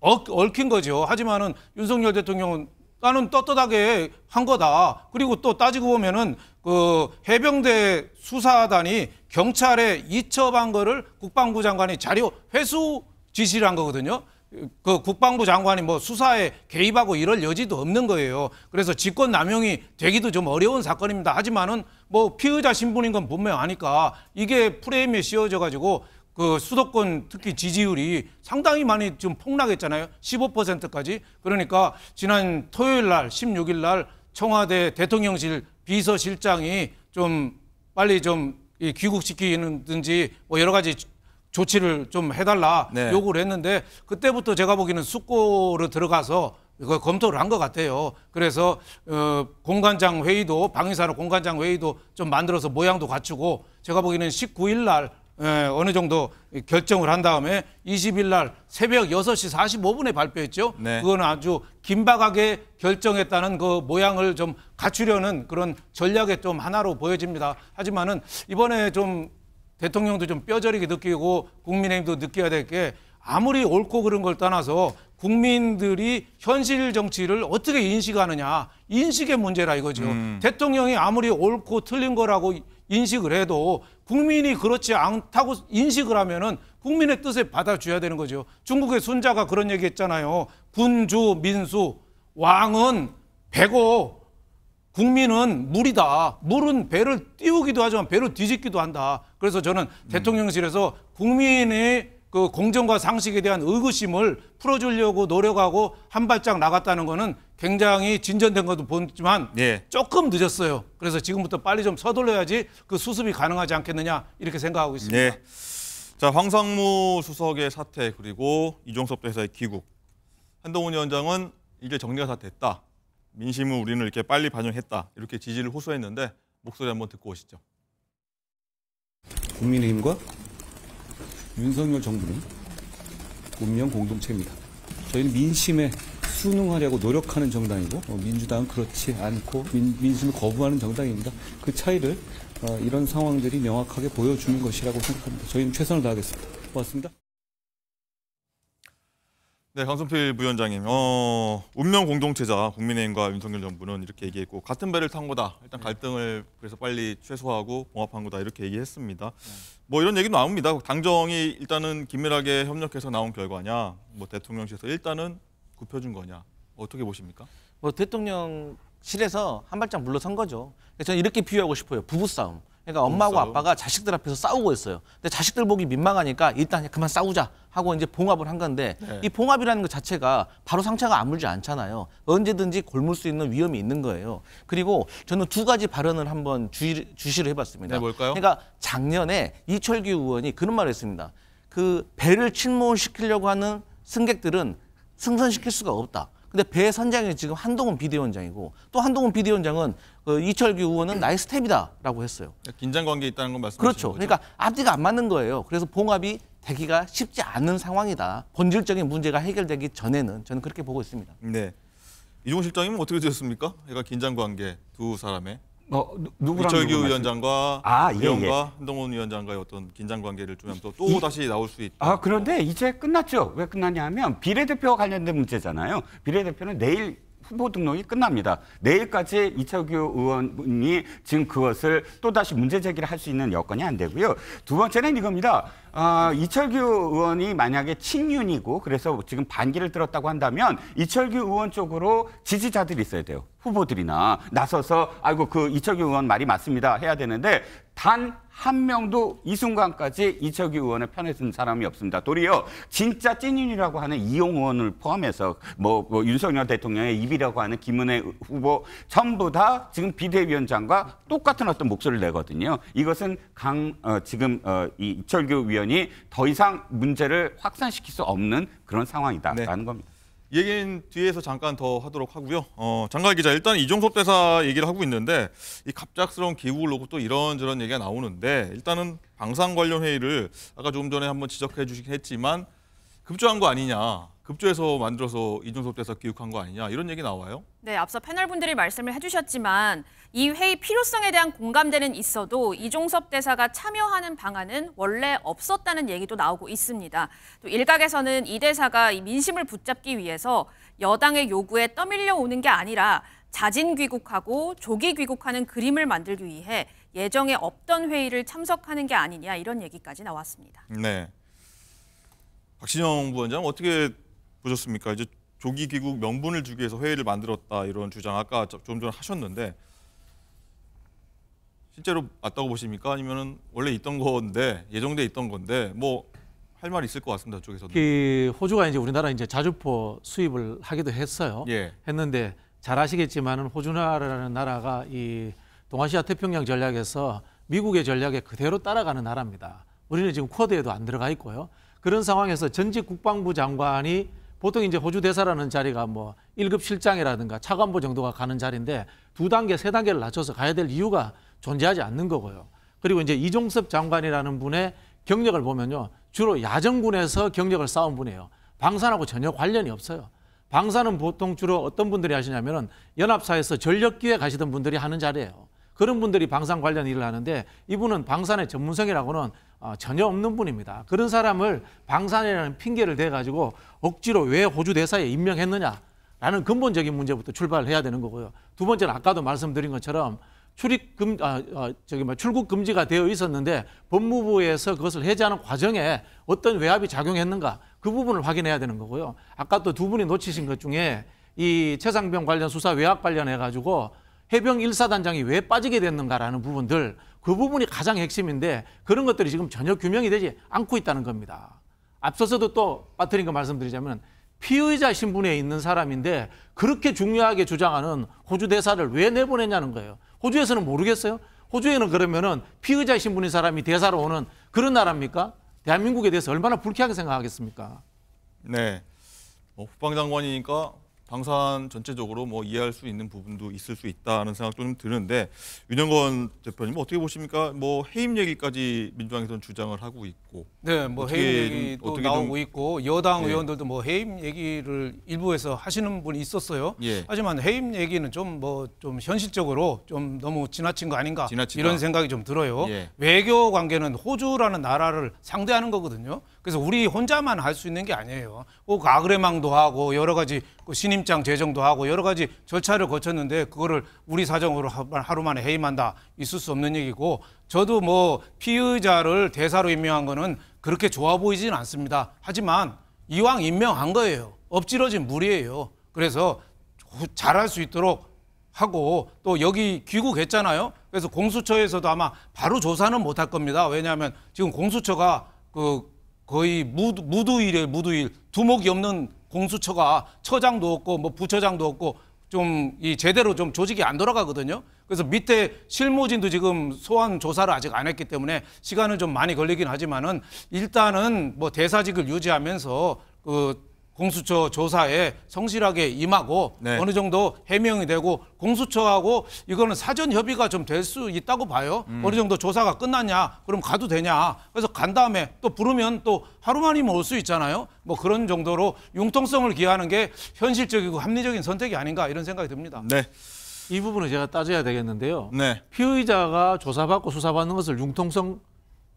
얽힌 거죠. 하지만은 윤석열 대통령은 나는 떳떳하게 한 거다. 그리고 또 따지고 보면은 그 해병대 수사단이 경찰에 이첩한 거를 국방부 장관이 자료 회수 지시를 한 거거든요. 그 국방부 장관이 뭐 수사에 개입하고 이럴 여지도 없는 거예요. 그래서 직권 남용이 되기도 좀 어려운 사건입니다. 하지만은 뭐 피의자 신분인 건 분명 하니까 이게 프레임에 씌워져 가지고 그 수도권 특히 지지율이 상당히 많이 지금 폭락했잖아요. 15%까지. 그러니까 지난 토요일 날 16일 날 청와대 대통령실 비서실장이 좀 빨리 좀 귀국시키는든지 뭐 여러 가지 조치를 좀 해달라 네. 요구를 했는데 그때부터 제가 보기에는 숙고로 들어가서 이거 검토를 한 것 같아요. 그래서 어, 공관장 회의도 방위사로 공관장 회의도 좀 만들어서 모양도 갖추고 제가 보기에는 19일 날 예, 어느 정도 결정을 한 다음에 20일 날 새벽 6시 45분에 발표했죠. 네. 그건 아주 긴박하게 결정했다는 그 모양을 좀 갖추려는 그런 전략의 좀 하나로 보여집니다. 하지만은 이번에 좀 대통령도 좀 뼈저리게 느끼고 국민의힘도 느껴야 될 게 아무리 옳고 그른 걸 떠나서 국민들이 현실 정치를 어떻게 인식하느냐 인식의 문제라 이거죠. 음. 대통령이 아무리 옳고 틀린 거라고 인식을 해도 국민이 그렇지 않다고 인식을 하면은 국민의 뜻에 받아줘야 되는 거죠. 중국의 순자가 그런 얘기 했잖아요. 군주, 민수, 왕은 배고 국민은 물이다. 물은 배를 띄우기도 하지만 배를 뒤집기도 한다. 그래서 저는 음. 대통령실에서 국민의 그 공정과 상식에 대한 의구심을 풀어주려고 노력하고 한 발짝 나갔다는 거는 굉장히 진전된 것도 보지만 예. 조금 늦었어요. 그래서 지금부터 빨리 좀 서둘러야지 그 수습이 가능하지 않겠느냐 이렇게 생각하고 있습니다. 예. 자 황상무 수석의 사태 그리고 이종섭 대사의 귀국 한동훈 위원장은 이제 정리가 다 됐다. 민심을 우리는 이렇게 빨리 반영했다. 이렇게 지지를 호소했는데 목소리 한번 듣고 오시죠. 국민의힘과 윤석열 정부는 운명 공동체입니다. 저희는 민심에 순응하려고 노력하는 정당이고 어, 민주당은 그렇지 않고 민, 심을 거부하는 정당입니다. 그 차이를 어, 이런 상황들이 명확하게 보여주는 것이라고 생각합니다. 저희는 최선을 다하겠습니다. 고맙습니다. 네, 강성필 부위원장님, 어, 운명 공동체자 국민의힘과 윤석열 정부는 이렇게 얘기했고 같은 배를 탄 거다. 일단 네. 갈등을 그래서 빨리 최소화하고 봉합한 거다 이렇게 얘기했습니다. 네. 뭐 이런 얘기 도 나옵니다. 당정이 일단은 긴밀하게 협력해서 나온 결과냐, 뭐 대통령실에서 일단은 굽혀준 거냐 어떻게 보십니까? 뭐 대통령실에서 한 발짝 물러선 거죠. 그러니까 저는 이렇게 비유하고 싶어요. 부부싸움. 그러니까 엄마하고 부부싸움. 아빠가 자식들 앞에서 싸우고 있어요. 근데 자식들 보기 민망하니까 일단 그만 싸우자 하고 이제 봉합을 한 건데 네. 이 봉합이라는 것 자체가 바로 상처가 아물지 않잖아요. 언제든지 골물 수 있는 위험이 있는 거예요. 그리고 저는 두 가지 발언을 한번 주의, 주시를 해봤습니다. 네, 뭘까요? 그러니까 작년에 이철규 의원이 그런 말을 했습니다. 그 배를 침몰시키려고 하는 승객들은 승선시킬 수가 없다. 근데 배 선장이 지금 한동훈 비대위원장이고 또 한동훈 비대위원장은 그 이철규 의원은 나의 스텝이다라고 했어요. 긴장 관계 있다는 건말씀이시 그렇죠. 거죠? 그러니까 앞뒤가 안 맞는 거예요. 그래서 봉합이 되기가 쉽지 않은 상황이다. 본질적인 문제가 해결되기 전에는 저는 그렇게 보고 있습니다. 네. 이종 실장님은 어떻게 되셨습니까? 얘가 긴장 관계 두 사람의 어, 누구랑 이철규 위원장과 아, 예, 예. 한동훈 위원장과의 어떤 긴장 관계를 주면 또, 또 다시 나올 수 있다. 아 그런데 이제 끝났죠. 왜 끝났냐면 하 비례대표와 관련된 문제잖아요. 비례대표는 내일 후보 등록이 끝납니다. 내일까지 이철규 의원이 지금 그것을 또다시 문제 제기를 할 수 있는 여건이 안 되고요. 두 번째는 이겁니다. 어, 이철규 의원이 만약에 친윤이고 그래서 지금 반기를 들었다고 한다면 이철규 의원 쪽으로 지지자들이 있어야 돼요. 후보들이나 나서서 아이고 그 이철규 의원 말이 맞습니다 해야 되는데 단한 명도 이 순간까지 이철규 의원의 편에 든 사람이 없습니다. 도리어 진짜 찐인이라고 하는 이용 의원을 포함해서 뭐, 뭐 윤석열 대통령의 입이라고 하는 김은혜 후보 전부 다 지금 비대위원장과 똑같은 어떤 목소리를 내거든요. 이것은 강 어, 지금 어, 이 이철규 위원이 더 이상 문제를 확산시킬 수 없는 그런 상황이다라는 네. 겁니다. 얘기는 뒤에서 잠깐 더 하도록 하고요. 어, 장관 기자 일단 이종섭 대사 얘기를 하고 있는데 이 갑작스러운 기후을 놓고 또 이런저런 얘기가 나오는데 일단은 방산 관련 회의를 아까 조금 전에 한번 지적해 주시긴 했지만 급조한 거 아니냐. 급조해서 만들어서 이준석 대사 기육한 거 아니냐 이런 얘기 나와요? 네, 앞서 패널분들이 말씀을 해주셨지만 이 회의 필요성에 대한 공감대는 있어도 이종섭 대사가 참여하는 방안은 원래 없었다는 얘기도 나오고 있습니다. 또 일각에서는 이 대사가 이 민심을 붙잡기 위해서 여당의 요구에 떠밀려 오는 게 아니라 자진 귀국하고 조기 귀국하는 그림을 만들기 위해 예정에 없던 회의를 참석하는 게 아니냐 이런 얘기까지 나왔습니다. 네. 박신영 부원장 어떻게 보셨습니까? 이제 조기 귀국 명분을 주기 위해서 회의를 만들었다 이런 주장 아까 좀 전에 하셨는데 실제로 맞다고 보십니까? 아니면은 원래 있던 건데 예정돼 있던 건데 뭐 할말이 있을 것 같습니다 쪽에서도. 그 호주가 이제 우리나라 이제 자주포 수입을 하기도 했어요. 예. 했는데 잘 아시겠지만은 호주나라는 나라가 이 동아시아 태평양 전략에서 미국의 전략에 그대로 따라가는 나라입니다. 우리는 지금 쿼드에도 안 들어가 있고요. 그런 상황에서 전직 국방부 장관이 보통 이제 호주 대사라는 자리가 뭐 1급 실장이라든가 차관보 정도가 가는 자리인데 두 단계, 세 단계를 낮춰서 가야 될 이유가 존재하지 않는 거고요. 그리고 이제 이종섭 장관이라는 분의 경력을 보면요. 주로 야전군에서 경력을 쌓은 분이에요. 방산하고 전혀 관련이 없어요. 방산은 보통 주로 어떤 분들이 하시냐면은 연합사에서 전력기에 가시던 분들이 하는 자리예요. 그런 분들이 방산 관련 일을 하는데 이분은 방산의 전문성이라고는 어, 전혀 없는 분입니다. 그런 사람을 방산이라는 핑계를 대가지고 억지로 왜 호주 대사에 임명했느냐라는 근본적인 문제부터 출발을 해야 되는 거고요. 두 번째는 아까도 말씀드린 것처럼 출입 금 아, 아, 저기 뭐 출국 금지가 되어 있었는데 법무부에서 그것을 해제하는 과정에 어떤 외압이 작용했는가 그 부분을 확인해야 되는 거고요. 아까 또 두 분이 놓치신 것 중에 이 최상병 관련 수사 외압 관련해 가지고 해병 1사단장이 왜 빠지게 됐는가라는 부분들 그 부분이 가장 핵심인데 그런 것들이 지금 전혀 규명이 되지 않고 있다는 겁니다. 앞서서도 또 빠뜨린 거 말씀드리자면 피의자 신분에 있는 사람인데 그렇게 중요하게 주장하는 호주 대사를 왜 내보냈냐는 거예요. 호주에서는 모르겠어요? 호주에는 그러면은 피의자 신분인 사람이 대사로 오는 그런 나라입니까? 대한민국에 대해서 얼마나 불쾌하게 생각하겠습니까? 네. 뭐, 국방장관이니까 방산 전체적으로 뭐 이해할 수 있는 부분도 있을 수 있다는 생각도 좀 드는데 윤영건 대표님 뭐 어떻게 보십니까? 뭐 해임 얘기까지 민주당에서는 주장을 하고 있고 네, 뭐 해임 얘기도 나오고 좀... 있고 여당 예. 의원들도 뭐 해임 얘기를 일부에서 하시는 분이 있었어요. 예. 하지만 해임 얘기는 좀 뭐좀 뭐 좀 현실적으로 좀 너무 지나친 거 아닌가 지나치다. 이런 생각이 좀 들어요. 예. 외교 관계는 호주라는 나라를 상대하는 거거든요. 그래서 우리 혼자만 할 수 있는 게 아니에요. 꼭 아그레망도 하고 여러 가지 그 신임장 제정도 하고 여러 가지 절차를 거쳤는데 그거를 우리 사정으로 하루 만에 해임한다 있을 수 없는 얘기고 저도 뭐 피의자를 대사로 임명한 거는 그렇게 좋아 보이진 않습니다. 하지만 이왕 임명한 거예요. 엎질러진 물이에요. 그래서 잘할 수 있도록 하고 또 여기 귀국했잖아요. 그래서 공수처에서도 아마 바로 조사는 못 할 겁니다. 왜냐하면 지금 공수처가 그 거의 무두, 무두일에 무두일 두목이 없는 공수처가 처장도 없고 뭐 부처장도 없고 좀 이 제대로 좀 조직이 안 돌아가거든요. 그래서 밑에 실무진도 지금 소환 조사를 아직 안 했기 때문에 시간은 좀 많이 걸리긴 하지만은 일단은 뭐 대사직을 유지하면서 그 공수처 조사에 성실하게 임하고 네. 어느 정도 해명이 되고 공수처하고 이거는 사전 협의가 좀 될 수 있다고 봐요. 음. 어느 정도 조사가 끝났냐? 그럼 가도 되냐? 그래서 간 다음에 또 부르면 또 하루만이면 뭐 올수 있잖아요. 뭐 그런 정도로 융통성을 기하는 게 현실적이고 합리적인 선택이 아닌가 이런 생각이 듭니다. 네. 이 부분을 제가 따져야 되겠는데요. 네. 피의자가 조사받고 수사받는 것을 융통성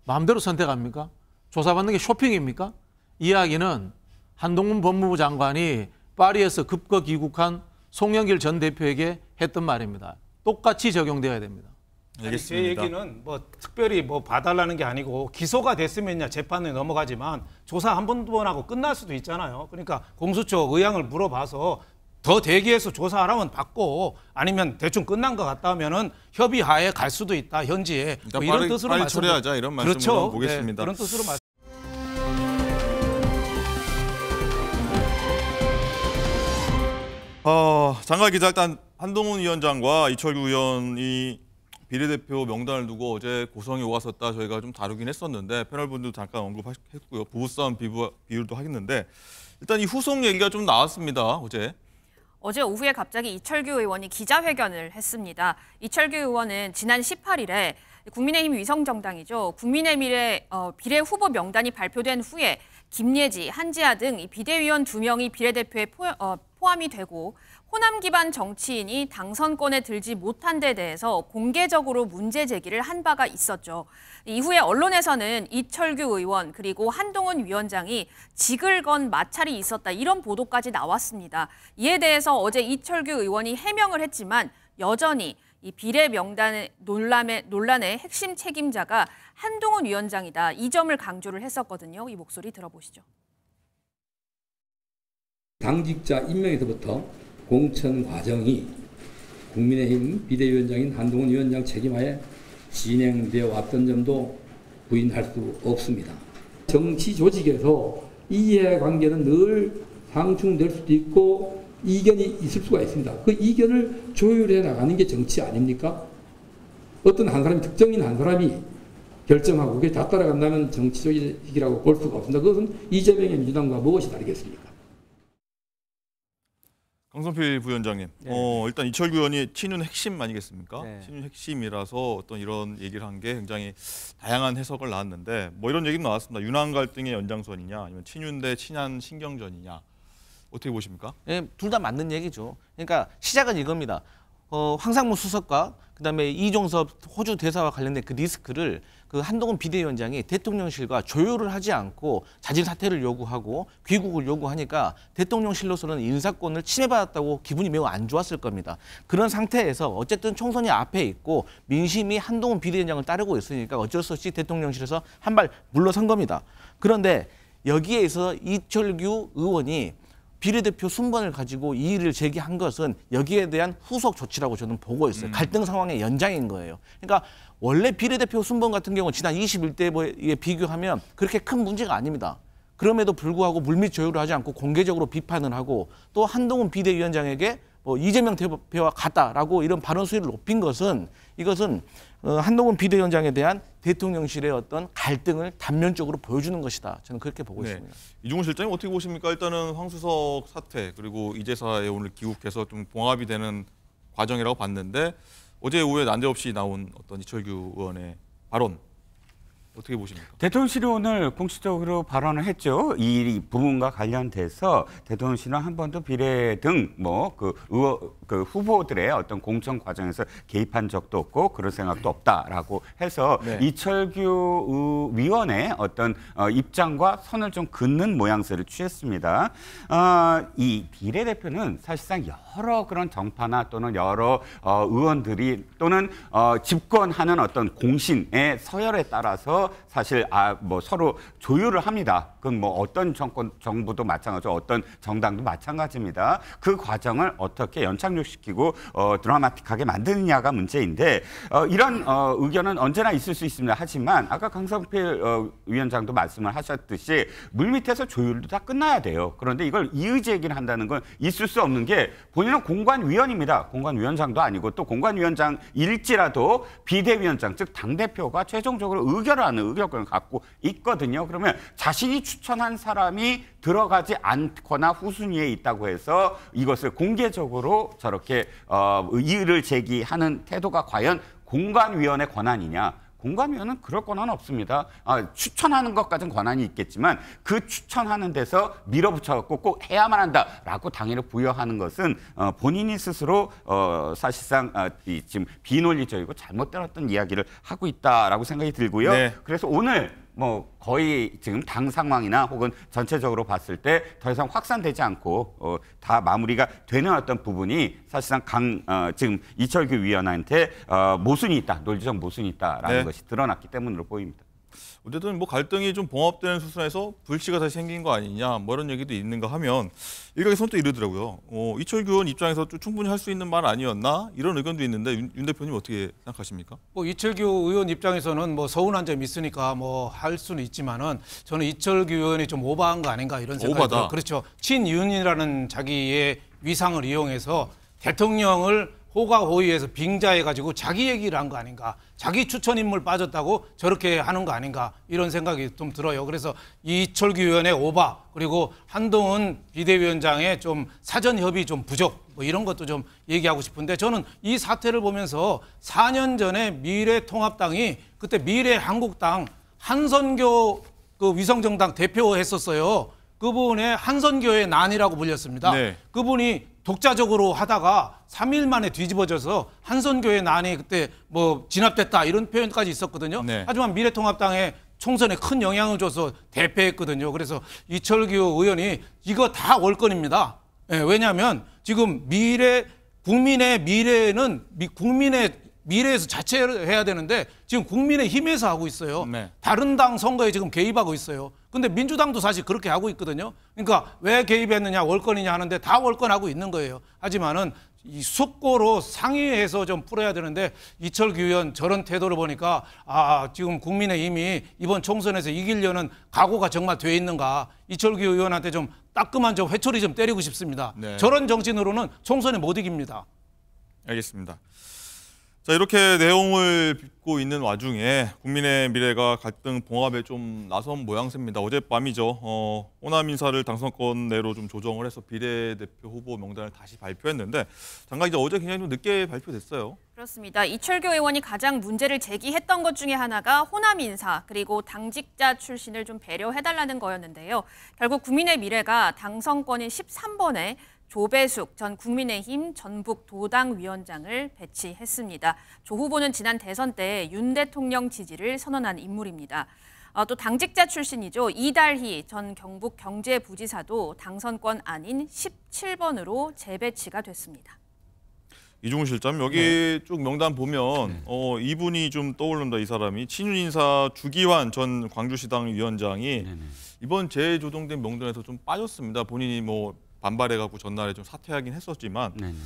마음대로 선택합니까? 조사받는 게 쇼핑입니까? 이야기는 한동훈 법무부 장관이 파리에서 급거 귀국한 송영길 전 대표에게 했던 말입니다. 똑같이 적용되어야 됩니다. 알겠습니다. 아니, 제 얘기는 뭐 특별히 뭐 봐달라는 게 아니고 기소가 됐으면 재판에 넘어가지만 조사 한 번도 안 하고 끝날 수도 있잖아요. 그러니까 공수처 의향을 물어봐서 더 대기해서 조사하라면 받고 아니면 대충 끝난 것 같다 면은 협의하에 갈 수도 있다 현지에 그러니까 뭐 이런 빠르, 뜻으로 말씀 처리하자 이런 말씀으로 그렇죠. 보겠습니다. 네, 그런 뜻으로 말 어, 장관 기자 일단 한동훈 위원장과 이철규 의원이 비례대표 명단을 두고 어제 고성이 오갔었다 저희가 좀 다루긴 했었는데 패널분도 들 잠깐 언급했고요. 부부싸움 비부, 비율도 하겠는데 일단 이 후속 얘기가 좀 나왔습니다. 어제. 어제 오후에 갑자기 이철규 의원이 기자회견을 했습니다. 이철규 의원은 지난 18일에 국민의힘 위성정당이죠. 국민의 미래 어, 비례 후보 명단이 발표된 후에 김예지, 한지아 등 비대위원 두명이 비례대표에 포, 어, 포함이 되고 호남 기반 정치인이 당선권에 들지 못한 데 대해서 공개적으로 문제 제기를 한 바가 있었죠. 이후에 언론에서는 이철규 의원 그리고 한동훈 위원장이 직을 건 마찰이 있었다 이런 보도까지 나왔습니다. 이에 대해서 어제 이철규 의원이 해명을 했지만 여전히 이 비례 명단 논란의, 논란의 핵심 책임자가 한동훈 위원장이다. 이 점을 강조를 했었거든요. 이 목소리 들어보시죠. 당직자 임명에서부터 공천 과정이 국민의힘 비대위원장인 한동훈 위원장 책임하에 진행되어 왔던 점도 부인할 수 없습니다. 정치 조직에서 이해관계는 늘 상충될 수도 있고 이견이 있을 수가 있습니다. 그 이견을 조율해 나가는 게 정치 아닙니까? 어떤 한 사람이 특정인 한 사람이 결정하고 그게 다 따라간다면 정치 적이라고볼 수가 없습니다. 그것은 이재명의 민주당과 무엇이 다르겠습니까? 강성필 부위원장님, 네. 어, 일단 이철규 의원이 친윤 핵심 아니겠습니까? 네. 친윤 핵심이라서 어떤 이런 얘기를 한 게 굉장히 다양한 해석을 나왔는데 뭐 이런 얘기도 나왔습니다. 유난 갈등의 연장선이냐, 아니면 친윤 대 친한 신경전이냐 어떻게 보십니까? 예, 네, 둘다 맞는 얘기죠. 그러니까 시작은 이겁니다. 어, 황상무 수석과 그다음에 이종섭 호주 대사와 관련된 그 리스크를 그 한동훈 비대위원장이 대통령실과 조율을 하지 않고 자진 사퇴를 요구하고 귀국을 요구하니까 대통령실로서는 인사권을 침해받았다고 기분이 매우 안 좋았을 겁니다. 그런 상태에서 어쨌든 총선이 앞에 있고 민심이 한동훈 비대위원장을 따르고 있으니까 어쩔 수 없이 대통령실에서 한 발 물러선 겁니다. 그런데 여기에 있어서 이철규 의원이 비례대표 순번을 가지고 이의를 제기한 것은 여기에 대한 후속 조치라고 저는 보고 있어요. 음. 갈등 상황의 연장인 거예요. 그러니까 원래 비례대표 순번 같은 경우는 지난 21대에 뭐 비교하면 그렇게 큰 문제가 아닙니다. 그럼에도 불구하고 물밑 조율을 하지 않고 공개적으로 비판을 하고 또 한동훈 비대위원장에게 뭐 이재명 대표와 같다라고 이런 발언 수위를 높인 것은 이것은 어, 한동훈 비대위원장에 대한 대통령실의 어떤 갈등을 단면적으로 보여주는 것이다. 저는 그렇게 보고 네. 있습니다. 이종훈 실장님 어떻게 보십니까? 일단은 황수석 사태 그리고 이재사에 오늘 기국해서 좀 봉합이 되는 과정이라고 봤는데 어제 오후에 난데없이 나온 어떤 이철규 의원의 발언 어떻게 보십니까? 대통령실이 오늘 공식적으로 발언을 했죠. 이 부분과 관련돼서 대통령실은 한 번도 비례 등 뭐그 의원 그 후보들의 어떤 공천 과정에서 개입한 적도 없고 그런 생각도 없다라고 해서 네. 이철규 위원의 어떤 어, 입장과 선을 좀 긋는 모양새를 취했습니다. 어, 이 비례대표는 사실상 여러 그런 정파나 또는 여러 어, 의원들이 또는 어, 집권하는 어떤 공신의 서열에 따라서 사실 아, 뭐 서로 조율을 합니다. 그건 뭐 어떤 정권, 정부도 마찬가지고 어떤 정당도 마찬가지입니다. 그 과정을 어떻게 연착륙시키고 어, 드라마틱하게 만드느냐가 문제인데 어, 이런 어, 의견은 언제나 있을 수 있습니다. 하지만 아까 강성필 어, 위원장도 말씀을 하셨듯이 물밑에서 조율도 다 끝나야 돼요. 그런데 이걸 이의제기를 한다는 건 있을 수 없는 게 본인은 공관위원입니다. 공관위원장도 아니고 또 공관위원장일지라도 비대위원장 즉 당대표가 최종적으로 의결하는 의결권을 갖고 있거든요. 그러면 자신이 추천한 사람이 들어가지 않거나 후순위에 있다고 해서 이것을 공개적으로 저렇게 어, 이의를 제기하는 태도가 과연 공관위원회 권한이냐 공감위원은 그럴 권한 없습니다. 아, 추천하는 것까지는 권한이 있겠지만 그 추천하는 데서 밀어붙여갖고 꼭 해야만 한다라고 당의를 부여하는 것은 어, 본인이 스스로 어, 사실상 어, 이, 지금 비논리적이고 잘못 들었던 이야기를 하고 있다라고 생각이 들고요. 네. 그래서 오늘 뭐 거의 지금 당 상황이나 혹은 전체적으로 봤을 때 더 이상 확산되지 않고 어, 다 마무리가 되는 어떤 부분이 사실상 강 어, 지금 이철규 위원한테 어, 모순이 있다, 논리적 모순이 있다라는 네. 것이 드러났기 때문으로 보입니다. 어쨌든 뭐 갈등이 좀 봉합되는 수순에서 불씨가 다시 생긴 거 아니냐 뭐 이런 얘기도 있는가 하면 일각에 선또 이러더라고요. 어, 이철교원 입장에서 충분히 할 수 있는 말 아니었나 이런 의견도 있는데 윤, 윤 대표님 어떻게 생각하십니까? 뭐 이철규 의원 입장에서는 뭐 서운한 점이 있으니까 뭐 할 수는 있지만은 저는 이철규 의원이 좀오바한거 아닌가 이런 생각이 들어요. 그렇죠. 친윤이라는 자기의 위상을 이용해서 대통령을 호가호위에서 빙자해가지고 자기 얘기를 한 거 아닌가, 자기 추천 인물 빠졌다고 저렇게 하는 거 아닌가 이런 생각이 좀 들어요. 그래서 이철규 의원의 오바 그리고 한동훈 비대위원장의 좀 사전 협의 좀 부족 뭐 이런 것도 좀 얘기하고 싶은데 저는 이 사태를 보면서 4년 전에 미래통합당이 그때 미래한국당 한선교 그 위성정당 대표 했었어요. 그분의 한선교의 난이라고 불렸습니다. 네. 그분이 독자적으로 하다가 3일 만에 뒤집어져서 한선교회 난이 그때 뭐 진압됐다 이런 표현까지 있었거든요. 네. 하지만 미래통합당의 총선에 큰 영향을 줘서 대패했거든요. 그래서 이철규 의원이 이거 다 올건입니다 네, 예, 왜냐하면 지금 미래 국민의 미래는 국민의 미래에서 자체해야 되는데 지금 국민의힘에서 하고 있어요. 네. 다른 당 선거에 지금 개입하고 있어요. 근데 민주당도 사실 그렇게 하고 있거든요. 그러니까 왜 개입했느냐 월권이냐 하는데 다 월권하고 있는 거예요. 하지만은 이 숙고로 상의해서 좀 풀어야 되는데 이철규 의원 저런 태도를 보니까 아, 아 지금 국민의힘이 이번 총선에서 이기려는 각오가 정말 돼 있는가 이철규 의원한테 좀 따끔한 좀 회초리 좀 때리고 싶습니다. 네. 저런 정신으로는 총선에 못 이깁니다. 알겠습니다. 자 이렇게 내용을 빚고 있는 와중에 국민의 미래가 갈등 봉합에 좀 나선 모양새입니다. 어젯밤이죠. 어, 호남 인사를 당선권 내로 좀 조정을 해서 비례대표 후보 명단을 다시 발표했는데 잠깐 이제 어제 굉장히 좀 늦게 발표됐어요. 그렇습니다. 이철규 의원이 가장 문제를 제기했던 것 중에 하나가 호남 인사 그리고 당직자 출신을 좀 배려해달라는 거였는데요. 결국 국민의 미래가 당선권인 13번에 조배숙 전 국민의힘 전북 도당 위원장을 배치했습니다. 조 후보는 지난 대선 때 윤 대통령 지지를 선언한 인물입니다. 어, 또 당직자 출신이죠. 이달희 전 경북 경제부지사도 당선권 아닌 17번으로 재배치가 됐습니다. 이종훈 실장 여기 네. 쭉 명단 보면 네. 어, 이분이 좀 떠오른다 이 사람이 친윤 인사 주기환 전 광주시당 위원장이 네네. 이번 재조정된 명단에서 좀 빠졌습니다. 본인이 뭐 반발해갖고 전날에 좀 사퇴하긴 했었지만 네네. 네.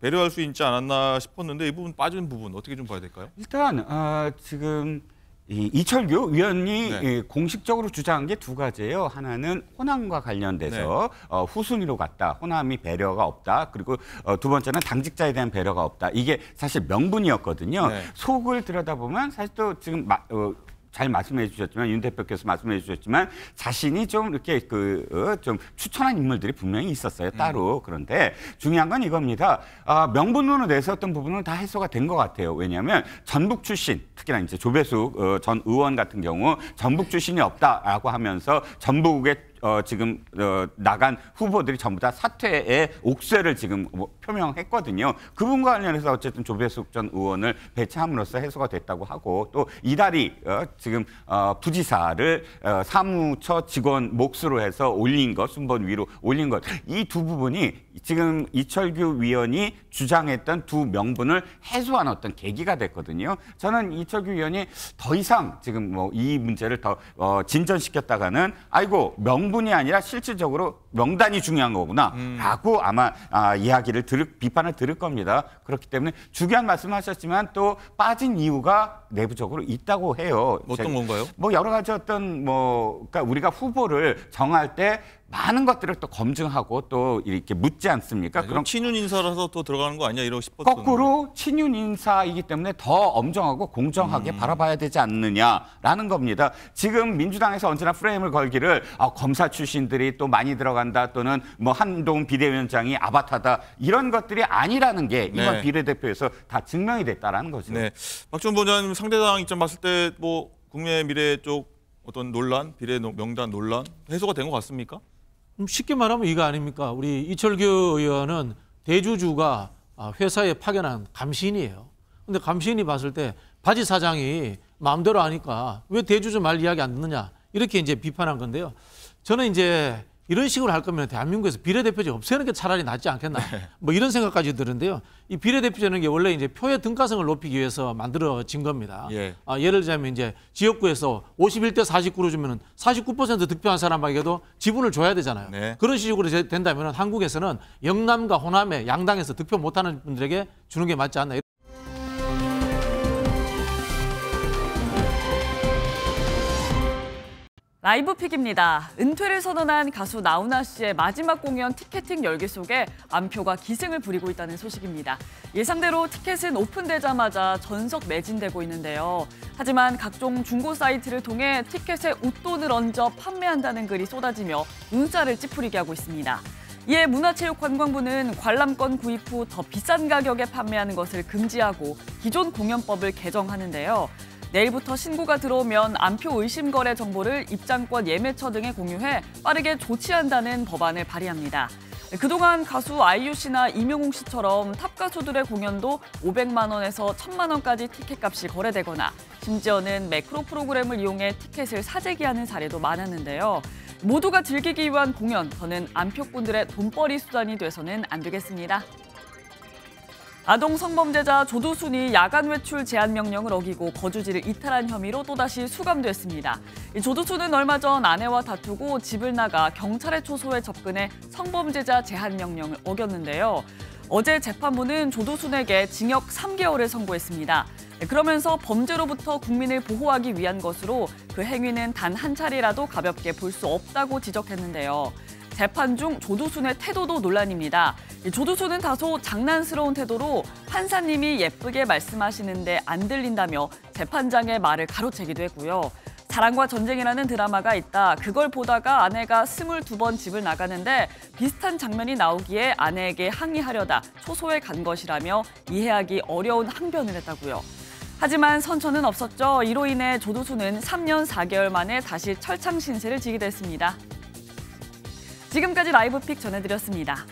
배려할 수 있지 않았나 싶었는데 이 부분 빠진 부분 어떻게 좀 봐야 될까요? 일단 어, 지금 이, 이철규 위원이 네. 공식적으로 주장한 게 두 가지예요. 하나는 호남과 관련돼서 네. 어, 후순위로 갔다. 호남이 배려가 없다. 그리고 어, 두 번째는 당직자에 대한 배려가 없다. 이게 사실 명분이었거든요. 네. 속을 들여다보면 사실 또 지금 마, 어, 잘 말씀해 주셨지만 윤 대표께서 말씀해 주셨지만 자신이 좀 이렇게 그좀 어, 추천한 인물들이 분명히 있었어요 음. 따로 음. 그런데 중요한 건 이겁니다 아, 명분론에 내세웠던 부분은 다 해소가 된 것 같아요 왜냐하면 전북 출신 특히나 이제 조배수 어, 전 의원 같은 경우 전북 출신이 없다라고 하면서 전북의 어, 지금 어, 나간 후보들이 전부 다 사퇴의 옥쇄를 지금 뭐 표명했거든요. 그분과 관련해서 어쨌든 조배숙 전 의원을 배치함으로써 해소가 됐다고 하고 또 이달이 어, 지금 어, 부지사를 어, 사무처 직원 몫으로 해서 올린 것, 순번 위로 올린 것 이 두 부분이 지금 이철규 위원이 주장했던 두 명분을 해소한 어떤 계기가 됐거든요. 저는 이철규 위원이 더 이상 지금 뭐 이 문제를 더 어, 진전시켰다가는 아이고 명분이 아니라 실질적으로 명단이 중요한 거구나라고 음. 아마 아, 이야기를 들을 비판을 들을 겁니다. 그렇기 때문에 중요한 말씀하셨지만 또 빠진 이유가 내부적으로 있다고 해요. 어떤 제, 건가요? 뭐 여러 가지 어떤 뭐 그러니까 우리가 후보를 정할 때 많은 것들을 또 검증하고 또 이렇게 묻지 않습니까? 네, 그럼 친윤 인사라서 또 들어가는 거아니야 이러고 싶었던 거꾸로 친윤 인사이기 때문에 더 엄정하고 공정하게 음. 바라봐야 되지 않느냐라는 겁니다. 지금 민주당에서 언제나 프레임을 걸기를 아, 검사 출신들이 또 많이 들어간다 또는 뭐 한동 비대위원장이 아바타다 이런 것들이 아니라는 게 네. 이번 네. 비례대표에서 다 증명이 됐다라는 거죠. 네. 박준 본장님 상대당 입장 봤을 때 뭐국내의 미래 쪽 어떤 논란, 비례 명단 논란 해소가 된 것 같습니까? 쉽게 말하면 이거 아닙니까? 우리 이철규 의원은 대주주가 아, 회사에 파견한 감시인이에요. 근데 감시인이 봤을 때 바지 사장이 마음대로 하니까 왜 대주주 말 이야기 안 듣느냐 이렇게 이제 비판한 건데요. 저는 이제 이런 식으로 할 거면 대한민국에서 비례대표제 없애는 게 차라리 낫지 않겠나. 네. 뭐 이런 생각까지 드는데요. 이 비례대표제는 게 원래 이제 표의 등가성을 높이기 위해서 만들어진 겁니다. 예. 아, 예를 들자면 이제 지역구에서 51대 49로 주면은 49% 득표한 사람에게도 지분을 줘야 되잖아요. 네. 그런 식으로 된다면 한국에서는 영남과 호남의 양당에서 득표 못하는 분들에게 주는 게 맞지 않나. 라이브 픽입니다. 은퇴를 선언한 가수 나훈아 씨의 마지막 공연 티켓팅 열기 속에 암표가 기승을 부리고 있다는 소식입니다. 예상대로 티켓은 오픈되자마자 전석 매진되고 있는데요. 하지만 각종 중고 사이트를 통해 티켓에 웃돈을 얹어 판매한다는 글이 쏟아지며 눈살을 찌푸리게 하고 있습니다. 이에 문화체육관광부는 관람권 구입 후 더 비싼 가격에 판매하는 것을 금지하고 기존 공연법을 개정하는데요. 내일부터 신고가 들어오면 안표 의심 거래 정보를 입장권 예매처 등에 공유해 빠르게 조치한다는 법안을 발의합니다. 그동안 가수 아이유 씨나 임영웅 씨처럼 탑 가수들의 공연도 500만 원에서 1천만 원까지 티켓값이 거래되거나 심지어는 매크로 프로그램을 이용해 티켓을 사재기하는 사례도 많았는데요. 모두가 즐기기 위한 공연, 저는 안표꾼들의 돈벌이 수단이 돼서는 안 되겠습니다. 아동 성범죄자 조두순이 야간 외출 제한 명령을 어기고 거주지를 이탈한 혐의로 또다시 수감됐습니다. 조두순은 얼마 전 아내와 다투고 집을 나가 경찰의 초소에 접근해 성범죄자 제한 명령을 어겼는데요. 어제 재판부는 조두순에게 징역 3개월을 선고했습니다. 네, 그러면서 범죄로부터 국민을 보호하기 위한 것으로 그 행위는 단 한 차례라도 가볍게 볼 수 없다고 지적했는데요. 재판 중 조두순의 태도도 논란입니다. 조두순은 다소 장난스러운 태도로 판사님이 예쁘게 말씀하시는데 안 들린다며 재판장의 말을 가로채기도 했고요. 사랑과 전쟁이라는 드라마가 있다. 그걸 보다가 아내가 스물번 집을 나가는데 비슷한 장면이 나오기에 아내에게 항의하려다 초소에 간 것이라며 이해하기 어려운 항변을 했다고요. 하지만 선처는 없었죠. 이로 인해 조두순은 3년 4개월 만에 다시 철창 신세를 지게 됐습니다. 지금까지 라이브 픽 전해드렸습니다.